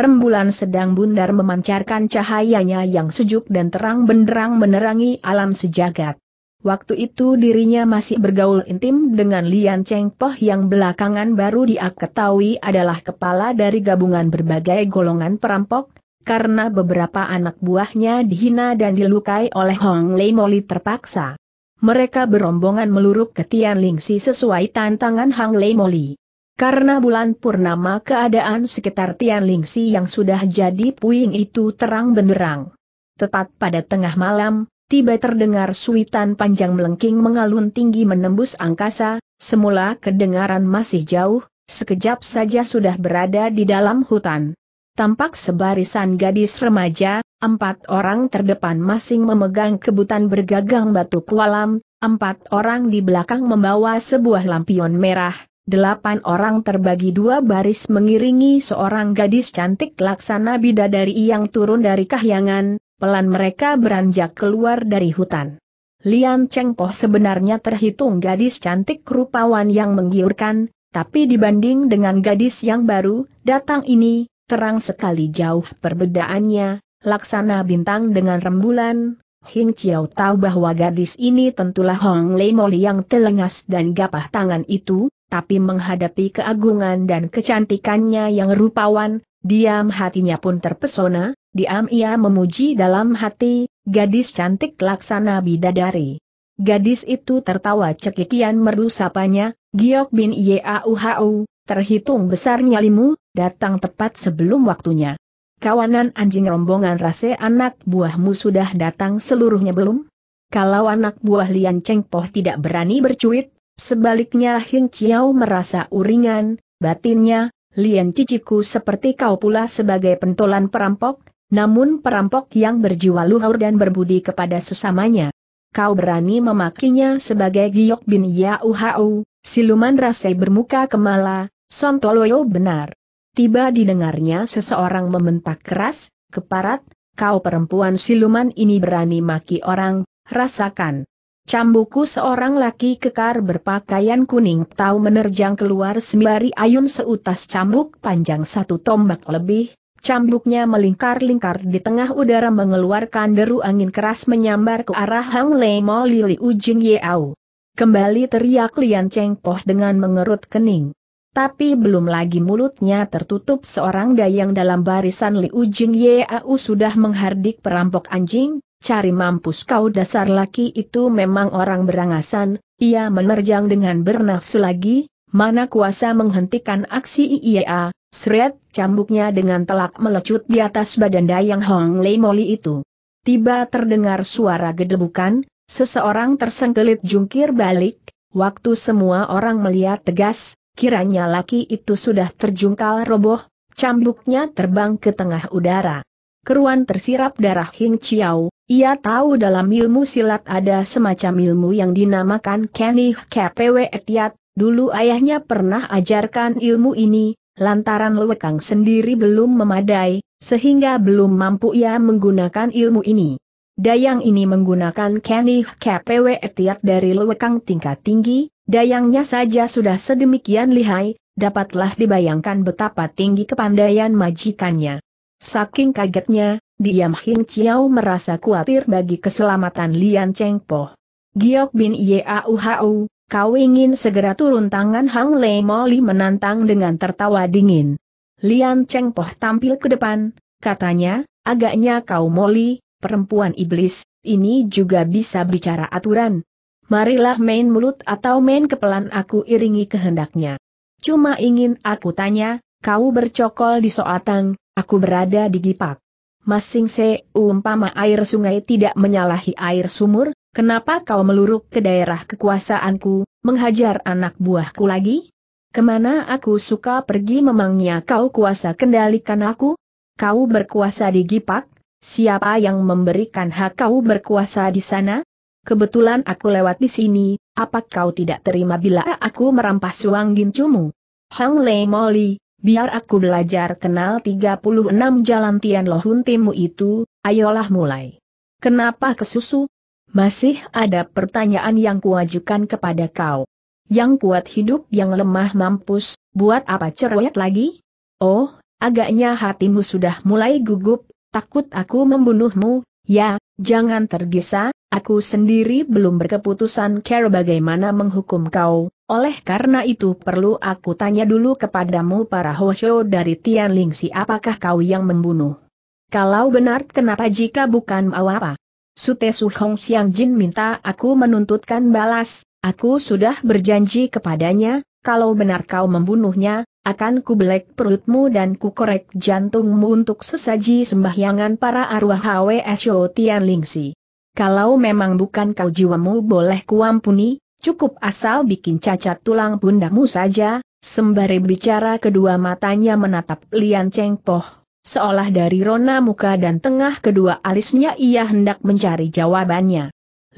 rembulan sedang bundar memancarkan cahayanya yang sejuk dan terang benderang menerangi alam sejagat. Waktu itu dirinya masih bergaul intim dengan Lian Cheng Poh yang belakangan baru dia ketahui adalah kepala dari gabungan berbagai golongan perampok, karena beberapa anak buahnya dihina dan dilukai oleh Hong Lei Moli terpaksa. Mereka berombongan meluruk ke Tian Lingsi sesuai tantangan Hong Lei Moli. Karena bulan purnama keadaan sekitar Tian Lingsi yang sudah jadi puing itu terang benderang. Tepat pada tengah malam, tiba terdengar suitan panjang melengking mengalun tinggi menembus angkasa, semula kedengaran masih jauh, sekejap saja sudah berada di dalam hutan. Tampak sebarisan gadis remaja, empat orang terdepan masing memegang kebutan bergagang batu kualam, empat orang di belakang membawa sebuah lampion merah, delapan orang terbagi dua baris mengiringi seorang gadis cantik laksana bidadari yang turun dari kahyangan, pelan mereka beranjak keluar dari hutan. Lian Cheng Po sebenarnya terhitung gadis cantik rupawan yang menggiurkan, tapi dibanding dengan gadis yang baru, datang ini, terang sekali jauh perbedaannya, laksana bintang dengan rembulan, Hing Chiao tahu bahwa gadis ini tentulah Hong Lei Moli yang telengas dan gapah tangan itu, tapi menghadapi keagungan dan kecantikannya yang rupawan, diam hatinya pun terpesona, diam ia memuji dalam hati, gadis cantik laksana bidadari. Gadis itu tertawa cekikian merdu sapanya, Giok bin Yauhau, terhitung besarnya limu, datang tepat sebelum waktunya. Kawanan anjing rombongan rase anak buahmu sudah datang seluruhnya belum? Kalau anak buah Lian Cheng Poh tidak berani bercuit, Sebaliknya Hing Chiao merasa uringan, batinnya, Lian ciciku seperti kau pula sebagai pentolan perampok, namun perampok yang berjiwa luhur dan berbudi kepada sesamanya. Kau berani memakinya sebagai Giok bin Yauhau, siluman rasai bermuka kemala, Sontoloyo benar. Tiba didengarnya seseorang membentak keras, keparat, kau perempuan siluman ini berani maki orang, rasakan. Cambuku seorang laki kekar berpakaian kuning tahu menerjang keluar sembari ayun seutas cambuk panjang satu tombak lebih, cambuknya melingkar-lingkar di tengah udara mengeluarkan deru angin keras menyambar ke arah Hang Lei Mo Lili Ujing Yeau. Kembali teriak Lian Cheng Poh dengan mengerut kening. Tapi belum lagi mulutnya tertutup seorang dayang dalam barisan Li Ujing Yeau sudah menghardik perampok anjing, Cari mampus kau dasar laki itu memang orang berangasan, ia menerjang dengan bernafsu lagi, mana kuasa menghentikan aksi IIA, seret cambuknya dengan telak melecut di atas badan Dayang Hong Lei Moli itu. Tiba terdengar suara gedebukan, seseorang tersengkelit jungkir balik, waktu semua orang melihat tegas, kiranya laki itu sudah terjungkal roboh, cambuknya terbang ke tengah udara keruan tersirap darah Hing Chiao, ia tahu dalam ilmu silat ada semacam ilmu yang dinamakan Kenny KPW Etiat, dulu ayahnya pernah ajarkan ilmu ini, lantaran Lewekang sendiri belum memadai, sehingga belum mampu ia menggunakan ilmu ini. Dayang ini menggunakan Kenny KPW Etiat dari Lewekang tingkat tinggi, dayangnya saja sudah sedemikian lihai, dapatlah dibayangkan betapa tinggi kepandaian majikannya. Saking kagetnya, Diam Hin Chiao merasa khawatir bagi keselamatan Lian Cheng Po. Giok bin hau, kau ingin segera turun tangan Hang Lei Moli menantang dengan tertawa dingin. Lian Cheng Po tampil ke depan, katanya, agaknya kau Moli, perempuan iblis, ini juga bisa bicara aturan. Marilah main mulut atau main kepelan aku iringi kehendaknya. Cuma ingin aku tanya, kau bercokol di soatang, Aku berada di Gipak. Masing se umpama air sungai tidak menyalahi air sumur, kenapa kau meluruk ke daerah kekuasaanku, menghajar anak buahku lagi? Kemana aku suka pergi memangnya kau kuasa kendalikan aku? Kau berkuasa di Gipak, siapa yang memberikan hak kau berkuasa di sana? Kebetulan aku lewat di sini, apa kau tidak terima bila aku merampas uang gincumu? Hang Lei Moli, biar aku belajar kenal 36 jalan Tian Lohun Timu itu, ayolah mulai. Kenapa kesusu? Masih ada pertanyaan yang kuajukan kepada kau. Yang kuat hidup yang lemah mampus, buat apa cerewet lagi? Oh, agaknya hatimu sudah mulai gugup, takut aku membunuhmu, ya, jangan tergesa, aku sendiri belum berkeputusan care bagaimana menghukum kau, oleh karena itu perlu aku tanya dulu kepadamu para Hoshio dari Tian Si apakah kau yang membunuh? Kalau benar kenapa jika bukan mau apa? Sute Su Hong Xiang Jin minta aku menuntutkan balas, aku sudah berjanji kepadanya, kalau benar kau membunuhnya, akan kubelek perutmu dan kukorek jantungmu untuk sesaji sembahyangan para arwah HWSO Tian Si. Kalau memang bukan kau jiwamu boleh kuampuni, Cukup asal bikin cacat tulang bundamu saja, sembari bicara kedua matanya menatap Lian Cheng Poh. Seolah dari rona muka dan tengah kedua alisnya ia hendak mencari jawabannya.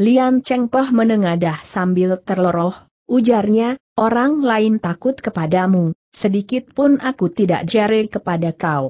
Lian Cheng Poh menengadah sambil terloroh, ujarnya, orang lain takut kepadamu, sedikit pun aku tidak jari kepada kau.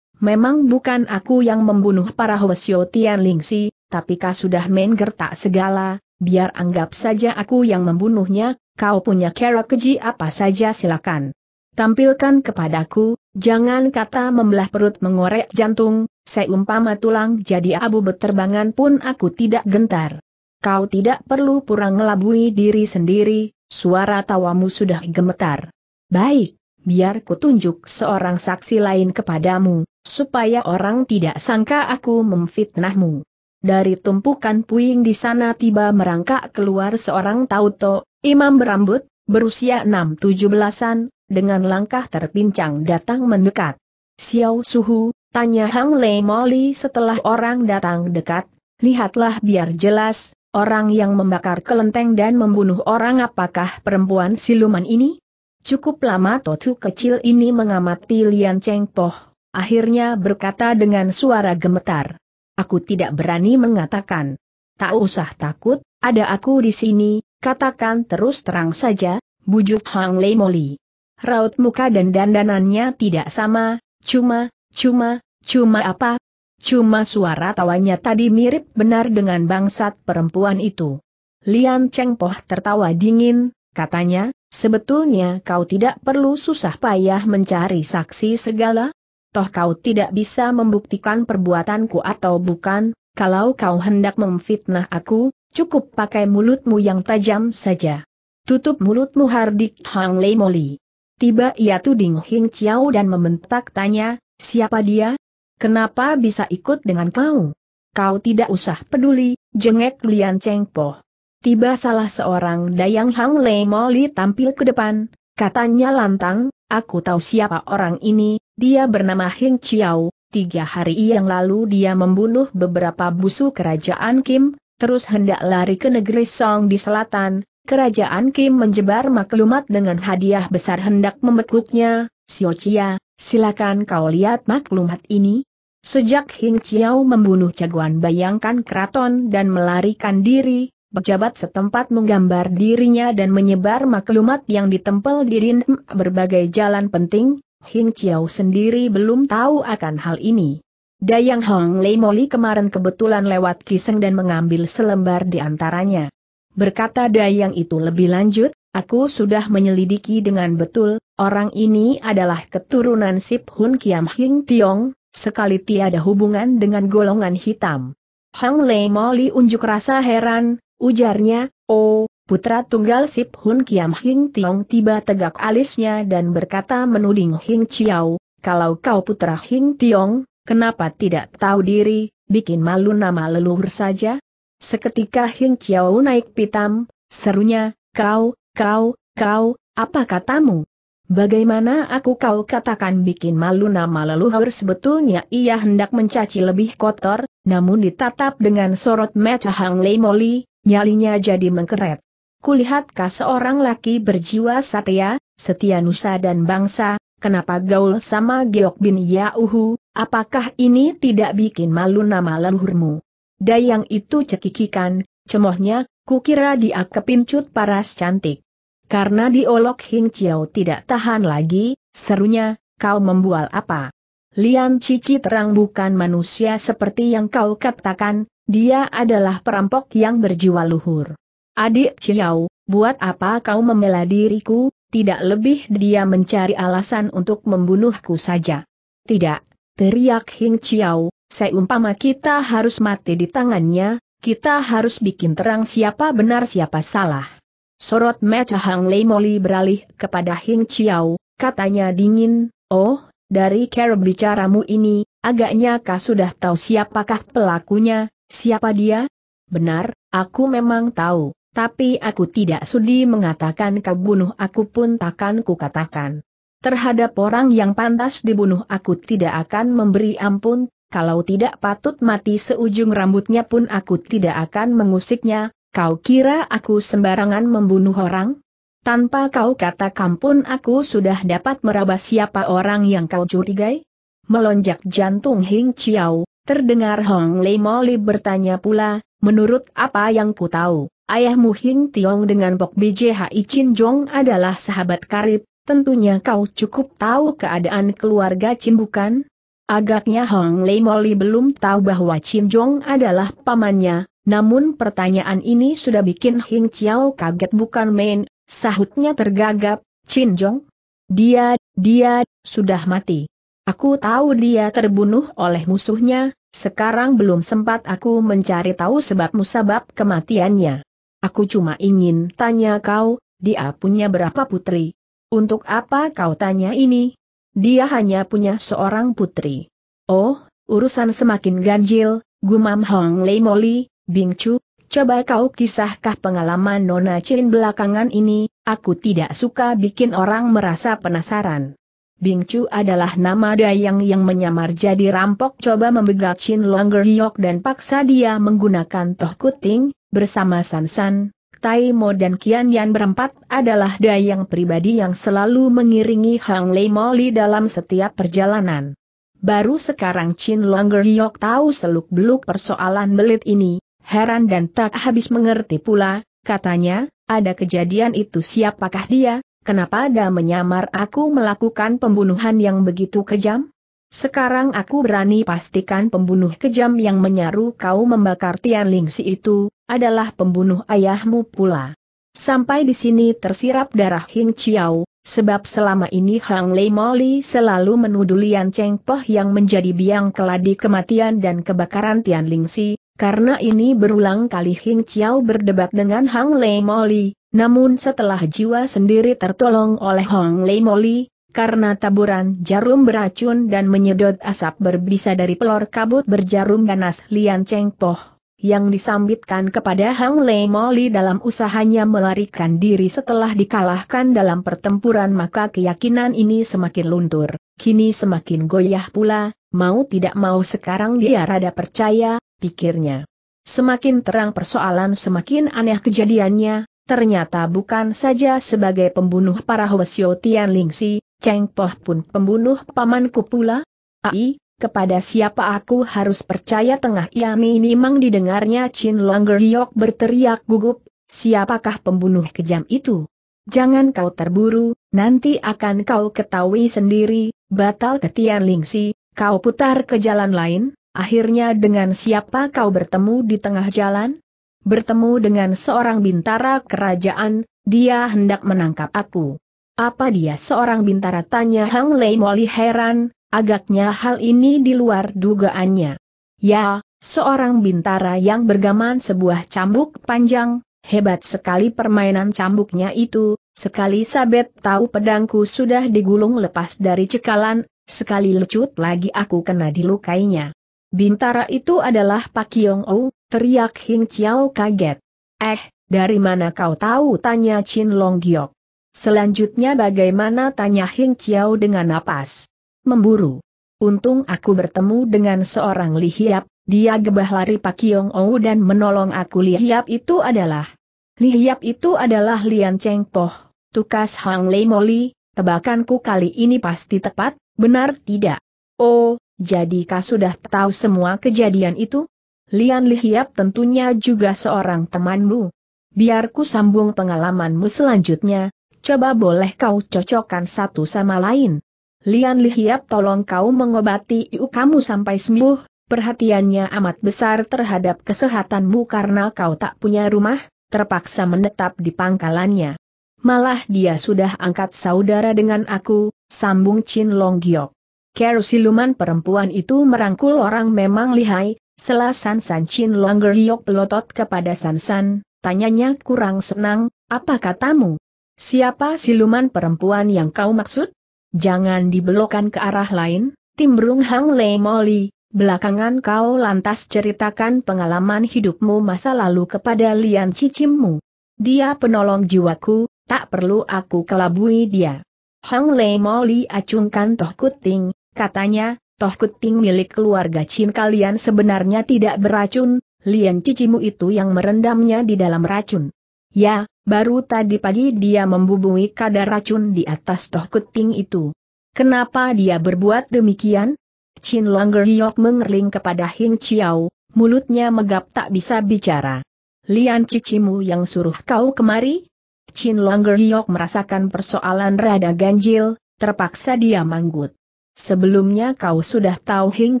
Memang bukan aku yang membunuh para Hwasyo Tian Lingsi, tapi kau sudah main gertak segala, biar anggap saja aku yang membunuhnya, kau punya kera keji apa saja silakan. Tampilkan kepadaku, jangan kata membelah perut mengorek jantung, seumpama tulang jadi abu beterbangan pun aku tidak gentar. Kau tidak perlu pura ngelabui diri sendiri, suara tawamu sudah gemetar. Baik, biar kutunjuk seorang saksi lain kepadamu, supaya orang tidak sangka aku memfitnahmu. Dari tumpukan puing di sana tiba merangkak keluar seorang tauto, imam berambut, berusia enam tujuh belasan, dengan langkah terpincang datang mendekat. Xiao Suhu, tanya Hang Lei Moli setelah orang datang dekat, lihatlah biar jelas, orang yang membakar kelenteng dan membunuh orang apakah perempuan siluman ini? Cukup lama Totu kecil ini mengamati Lian Cheng Poh, akhirnya berkata dengan suara gemetar aku tidak berani mengatakan. Tak usah takut, ada aku di sini, katakan terus terang saja, bujuk Hang Lei Moli. Raut muka dan dandanannya tidak sama, cuma, cuma, cuma apa? Cuma suara tawanya tadi mirip benar dengan bangsat perempuan itu. Lian Cheng Poh tertawa dingin, katanya, Sebetulnya kau tidak perlu susah payah mencari saksi segala, toh kau tidak bisa membuktikan perbuatanku atau bukan, kalau kau hendak memfitnah aku, cukup pakai mulutmu yang tajam saja. Tutup mulutmu hardik Hang Lei Moli. Tiba ia tuding Hing Chiao dan membentak tanya, siapa dia? Kenapa bisa ikut dengan kau? Kau tidak usah peduli, jengek Lian Cheng Po. Tiba salah seorang dayang Hang Lei Moli tampil ke depan, katanya lantang, aku tahu siapa orang ini, dia bernama Heng Chiao, tiga hari yang lalu dia membunuh beberapa busu kerajaan Kim, terus hendak lari ke negeri Song di selatan, kerajaan Kim menjebar maklumat dengan hadiah besar hendak membekuknya, Xiao Chia, silakan kau lihat maklumat ini. Sejak Heng Chiao membunuh jagoan bayangkan keraton dan melarikan diri, pejabat setempat menggambar dirinya dan menyebar maklumat yang ditempel di dinding berbagai jalan penting, Hing Chiao sendiri belum tahu akan hal ini. Dayang Hong Lei Moli kemarin kebetulan lewat Kiseng dan mengambil selembar di antaranya. Berkata Dayang itu lebih lanjut, aku sudah menyelidiki dengan betul, orang ini adalah keturunan Sip Hun Kiam Hing Tiong, sekali tiada hubungan dengan golongan hitam. Hong Lei Moli unjuk rasa heran, ujarnya, oh, Putra tunggal Sip Hun Kiam Hing Tiong tiba tegak alisnya dan berkata menuding Hing Chiao, kalau kau putra Hing Tiong, kenapa tidak tahu diri, bikin malu nama leluhur saja? Seketika Hing Chiao naik pitam, serunya, kau, kau, kau, apa katamu? Bagaimana aku kau katakan bikin malu nama leluhur sebetulnya ia hendak mencaci lebih kotor, namun ditatap dengan sorot mata Hang Lei Moli, nyalinya jadi mengkeret kulihatkah seorang laki berjiwa satya, setia nusa dan bangsa, kenapa gaul sama Geok bin Yauhu, apakah ini tidak bikin malu nama leluhurmu? Dayang itu cekikikan, cemohnya, kukira dia kepincut paras cantik. Karena diolok Hing Chiao tidak tahan lagi, serunya, kau membual apa? Lian Cici terang bukan manusia seperti yang kau katakan, dia adalah perampok yang berjiwa luhur. Adik Ciau, buat apa kau membela diriku, tidak lebih dia mencari alasan untuk membunuhku saja. Tidak, teriak Hing Ciau, seumpama kita harus mati di tangannya, kita harus bikin terang siapa benar siapa salah. Sorot mata Hang Lei Moli beralih kepada Hing Ciau, katanya dingin, oh, dari cara bicaramu ini, agaknya kau sudah tahu siapakah pelakunya, siapa dia? Benar, aku memang tahu. Tapi aku tidak sudi mengatakan kau bunuh aku pun takkan kukatakan. Terhadap orang yang pantas dibunuh aku tidak akan memberi ampun, kalau tidak patut mati seujung rambutnya pun aku tidak akan mengusiknya, kau kira aku sembarangan membunuh orang? Tanpa kau katakan pun aku sudah dapat meraba siapa orang yang kau curigai? Melonjak jantung Hing Chiao, terdengar Hong Lei Moli bertanya pula, Menurut apa yang ku tahu, ayahmu Hing Tiong dengan Pok BJHI Chin Jong adalah sahabat karib, tentunya kau cukup tahu keadaan keluarga Chin bukan? Agaknya Hong Lei Moli belum tahu bahwa Chin Jong adalah pamannya, namun pertanyaan ini sudah bikin Hing Chiao kaget bukan main, sahutnya tergagap, Chin Jong? Dia, dia, sudah mati. Aku tahu dia terbunuh oleh musuhnya, sekarang belum sempat aku mencari tahu sebab musabab kematiannya. Aku cuma ingin tanya kau, dia punya berapa putri? Untuk apa kau tanya ini? Dia hanya punya seorang putri. Oh, urusan semakin ganjil, gumam Hong Lei Moli, Bing Chu, coba kau kisahkah pengalaman Nona Chin belakangan ini, aku tidak suka bikin orang merasa penasaran. Bing Chu adalah nama Dayang yang menyamar jadi rampok coba membegal Chin Longer Yok dan paksa dia menggunakan toh kuting, bersama Sansan, Tai Mo dan Kian Yan berempat adalah dayang pribadi yang selalu mengiringi Hang Lei Moli dalam setiap perjalanan. Baru sekarang Chin Longer Yok tahu seluk-beluk persoalan belit ini, heran dan tak habis mengerti pula, katanya, ada kejadian itu siapakah dia, Kenapa ada menyamar aku melakukan pembunuhan yang begitu kejam? Sekarang aku berani pastikan pembunuh kejam yang menyaru kau membakar Tian Lingsi itu, adalah pembunuh ayahmu pula. Sampai di sini tersirap darah Hing Chiao, sebab selama ini Hang Lei Moli selalu menuduh Lian Cheng Poh yang menjadi biang keladi kematian dan kebakaran Tian Lingsi, karena ini berulang kali Hing Chiao berdebat dengan Hang Lei Moli, namun setelah jiwa sendiri tertolong oleh Hong Lei Moli, karena taburan jarum beracun dan menyedot asap berbisa dari pelor kabut berjarum ganas Lian Cheng Poh, yang disambitkan kepada Hong Lei Moli dalam usahanya melarikan diri setelah dikalahkan dalam pertempuran maka keyakinan ini semakin luntur, kini semakin goyah pula, mau tidak mau sekarang dia rada percaya, pikirnya. Semakin terang persoalan semakin aneh kejadiannya, Ternyata bukan saja sebagai pembunuh para Hwasyo Tian Lingsi, Cheng Po pun pembunuh pamanku pula. Ai, kepada siapa aku harus percaya tengah Yami ini mang didengarnya Chin Longer Yok berteriak gugup, siapakah pembunuh kejam itu? Jangan kau terburu, nanti akan kau ketahui sendiri, batal ke Tian Lingsi, kau putar ke jalan lain, akhirnya dengan siapa kau bertemu di tengah jalan? bertemu dengan seorang bintara kerajaan, dia hendak menangkap aku. Apa dia seorang bintara tanya Hang Lei Moli heran, agaknya hal ini di luar dugaannya. Ya, seorang bintara yang bergaman sebuah cambuk panjang, hebat sekali permainan cambuknya itu, sekali sabet tahu pedangku sudah digulung lepas dari cekalan, sekali lecut lagi aku kena dilukainya. Bintara itu adalah Pak Yong Ou, Teriak Hing Chiao kaget. Eh, dari mana kau tahu? Tanya Chin Long Giok. Selanjutnya bagaimana? Tanya Hing Chiao dengan napas. Memburu. Untung aku bertemu dengan seorang lihiap, dia gebah lari Pak Yong Ou dan menolong aku lihiap itu adalah. Lihiap itu adalah Lian Cheng Poh, tukas Hang Lei Moli, tebakanku kali ini pasti tepat, benar tidak? Oh, jadi kau sudah tahu semua kejadian itu? Lian Lihiap tentunya juga seorang temanmu. Biarku sambung pengalamanmu selanjutnya, coba boleh kau cocokkan satu sama lain. Lian Lihiap tolong kau mengobati iu kamu sampai sembuh, perhatiannya amat besar terhadap kesehatanmu karena kau tak punya rumah, terpaksa menetap di pangkalannya. Malah dia sudah angkat saudara dengan aku, sambung Chin Long Giok. Kero siluman perempuan itu merangkul orang memang lihai, Selasan San San Chin Longer Yok pelotot kepada San San, tanyanya kurang senang, apa katamu? Siapa siluman perempuan yang kau maksud? Jangan dibelokan ke arah lain, timbrung Hang Lei Moli, belakangan kau lantas ceritakan pengalaman hidupmu masa lalu kepada Lian Cicimmu. Dia penolong jiwaku, tak perlu aku kelabui dia. Hang Lei Moli acungkan toh kuting, katanya, toh kuting milik keluarga Chin kalian sebenarnya tidak beracun, Lian cicimu itu yang merendamnya di dalam racun. Ya, baru tadi pagi dia membubungi kadar racun di atas toh kuting itu. Kenapa dia berbuat demikian? Chin Longer Hyok mengerling kepada Hing Chiao, mulutnya megap tak bisa bicara. Lian cicimu yang suruh kau kemari? Chin Longer Hyok merasakan persoalan rada ganjil, terpaksa dia manggut. Sebelumnya kau sudah tahu Hing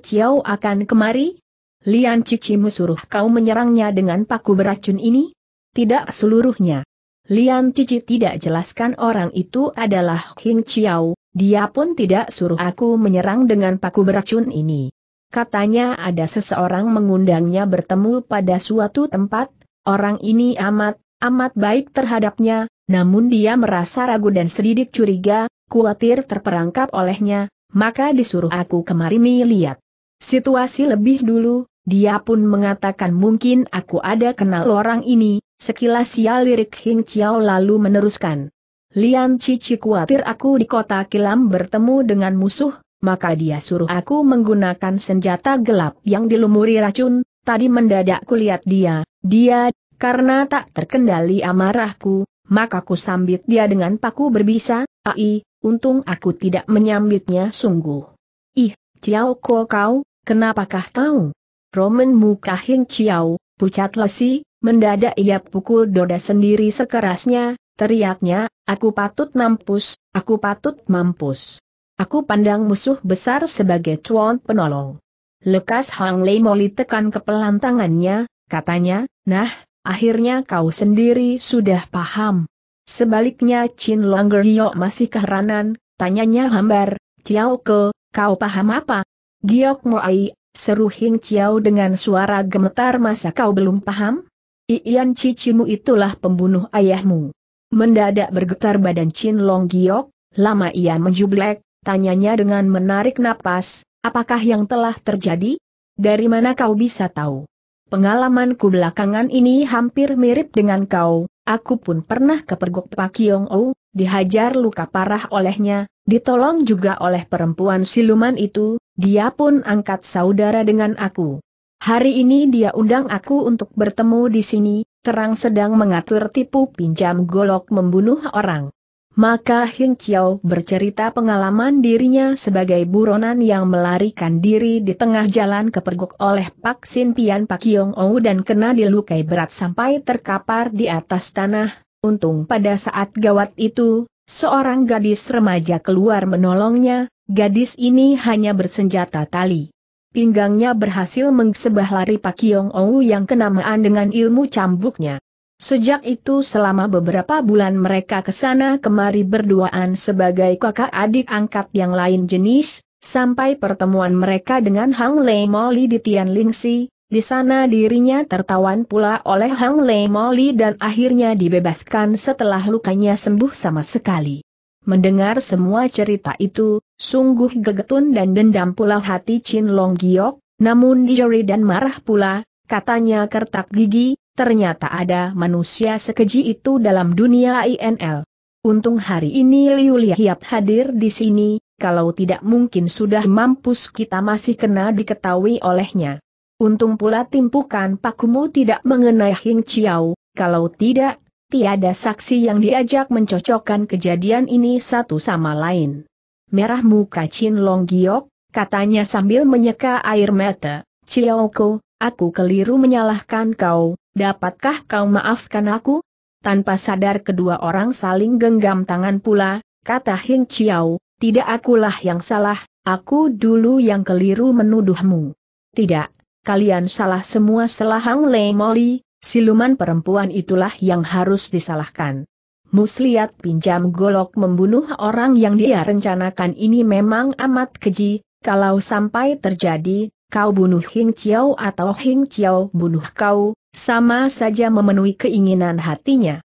Chiao akan kemari? Lian Cici suruh kau menyerangnya dengan paku beracun ini? Tidak seluruhnya. Lian Cici tidak jelaskan orang itu adalah Hing Chiao, dia pun tidak suruh aku menyerang dengan paku beracun ini. Katanya ada seseorang mengundangnya bertemu pada suatu tempat, orang ini amat, amat baik terhadapnya, namun dia merasa ragu dan sedikit curiga, khawatir terperangkap olehnya, maka disuruh aku kemari melihat. Situasi lebih dulu, dia pun mengatakan mungkin aku ada kenal orang ini, sekilas sial lirik Hing Chiao lalu meneruskan. Lian Cici khawatir aku di kota kilam bertemu dengan musuh, maka dia suruh aku menggunakan senjata gelap yang dilumuri racun, tadi mendadak kulihat dia, dia, karena tak terkendali amarahku, maka ku sambit dia dengan paku berbisa, Ai, ah, untung aku tidak menyambitnya sungguh. Ih, Ciao Ko kau, kenapakah kau? Roman muka Hing Ciao, pucat lesi, mendadak ia pukul Doda sendiri sekerasnya, teriaknya, aku patut mampus, aku patut mampus. Aku pandang musuh besar sebagai cuan penolong. Lekas Hang Lei Moli tekan ke pelantangannya, katanya, nah, akhirnya kau sendiri sudah paham, Sebaliknya Chin Longer Gio masih keheranan, tanyanya hambar, Ciao Ke, kau paham apa? Giok Moai, seru Hing Ciao dengan suara gemetar masa kau belum paham? Ian cicimu itulah pembunuh ayahmu. Mendadak bergetar badan Chin Long Giok, lama ia menjublek, tanyanya dengan menarik napas, apakah yang telah terjadi? Dari mana kau bisa tahu? Pengalamanku belakangan ini hampir mirip dengan kau, aku pun pernah kepergok Pak Kiong Ou, dihajar luka parah olehnya, ditolong juga oleh perempuan siluman itu, dia pun angkat saudara dengan aku. Hari ini dia undang aku untuk bertemu di sini, terang sedang mengatur tipu pinjam golok membunuh orang. Maka Hing Chiao bercerita pengalaman dirinya sebagai buronan yang melarikan diri di tengah jalan kepergok oleh Pak Sin Pian Pak Yong Ou dan kena dilukai berat sampai terkapar di atas tanah. Untung pada saat gawat itu, seorang gadis remaja keluar menolongnya, gadis ini hanya bersenjata tali. Pinggangnya berhasil mengsebah lari Pak Yong Ou yang kenamaan dengan ilmu cambuknya. Sejak itu selama beberapa bulan mereka kesana kemari berduaan sebagai kakak adik angkat yang lain jenis, sampai pertemuan mereka dengan Hang Lei Moli di Tian di sana dirinya tertawan pula oleh Hang Lei Moli dan akhirnya dibebaskan setelah lukanya sembuh sama sekali. Mendengar semua cerita itu, sungguh gegetun dan dendam pula hati Chin Long Giok, namun dijeri dan marah pula, katanya kertak gigi, ternyata ada manusia sekeji itu dalam dunia INL. Untung hari ini Liu Liahiap hadir di sini, kalau tidak mungkin sudah mampus kita masih kena diketahui olehnya. Untung pula timpukan pakumu tidak mengenai Hing Chiao, kalau tidak, tiada saksi yang diajak mencocokkan kejadian ini satu sama lain. Merah muka Chin Long Giok, katanya sambil menyeka air mata, Chiao Ko, aku keliru menyalahkan kau, dapatkah kau maafkan aku? Tanpa sadar kedua orang saling genggam tangan pula, kata Hing Chiao, tidak akulah yang salah, aku dulu yang keliru menuduhmu. Tidak, kalian salah semua selahang Lei Moli, siluman perempuan itulah yang harus disalahkan. Muslihat pinjam golok membunuh orang yang dia rencanakan ini memang amat keji, kalau sampai terjadi, kau bunuh Hing Chiao atau Hing Chiao bunuh kau, sama saja memenuhi keinginan hatinya.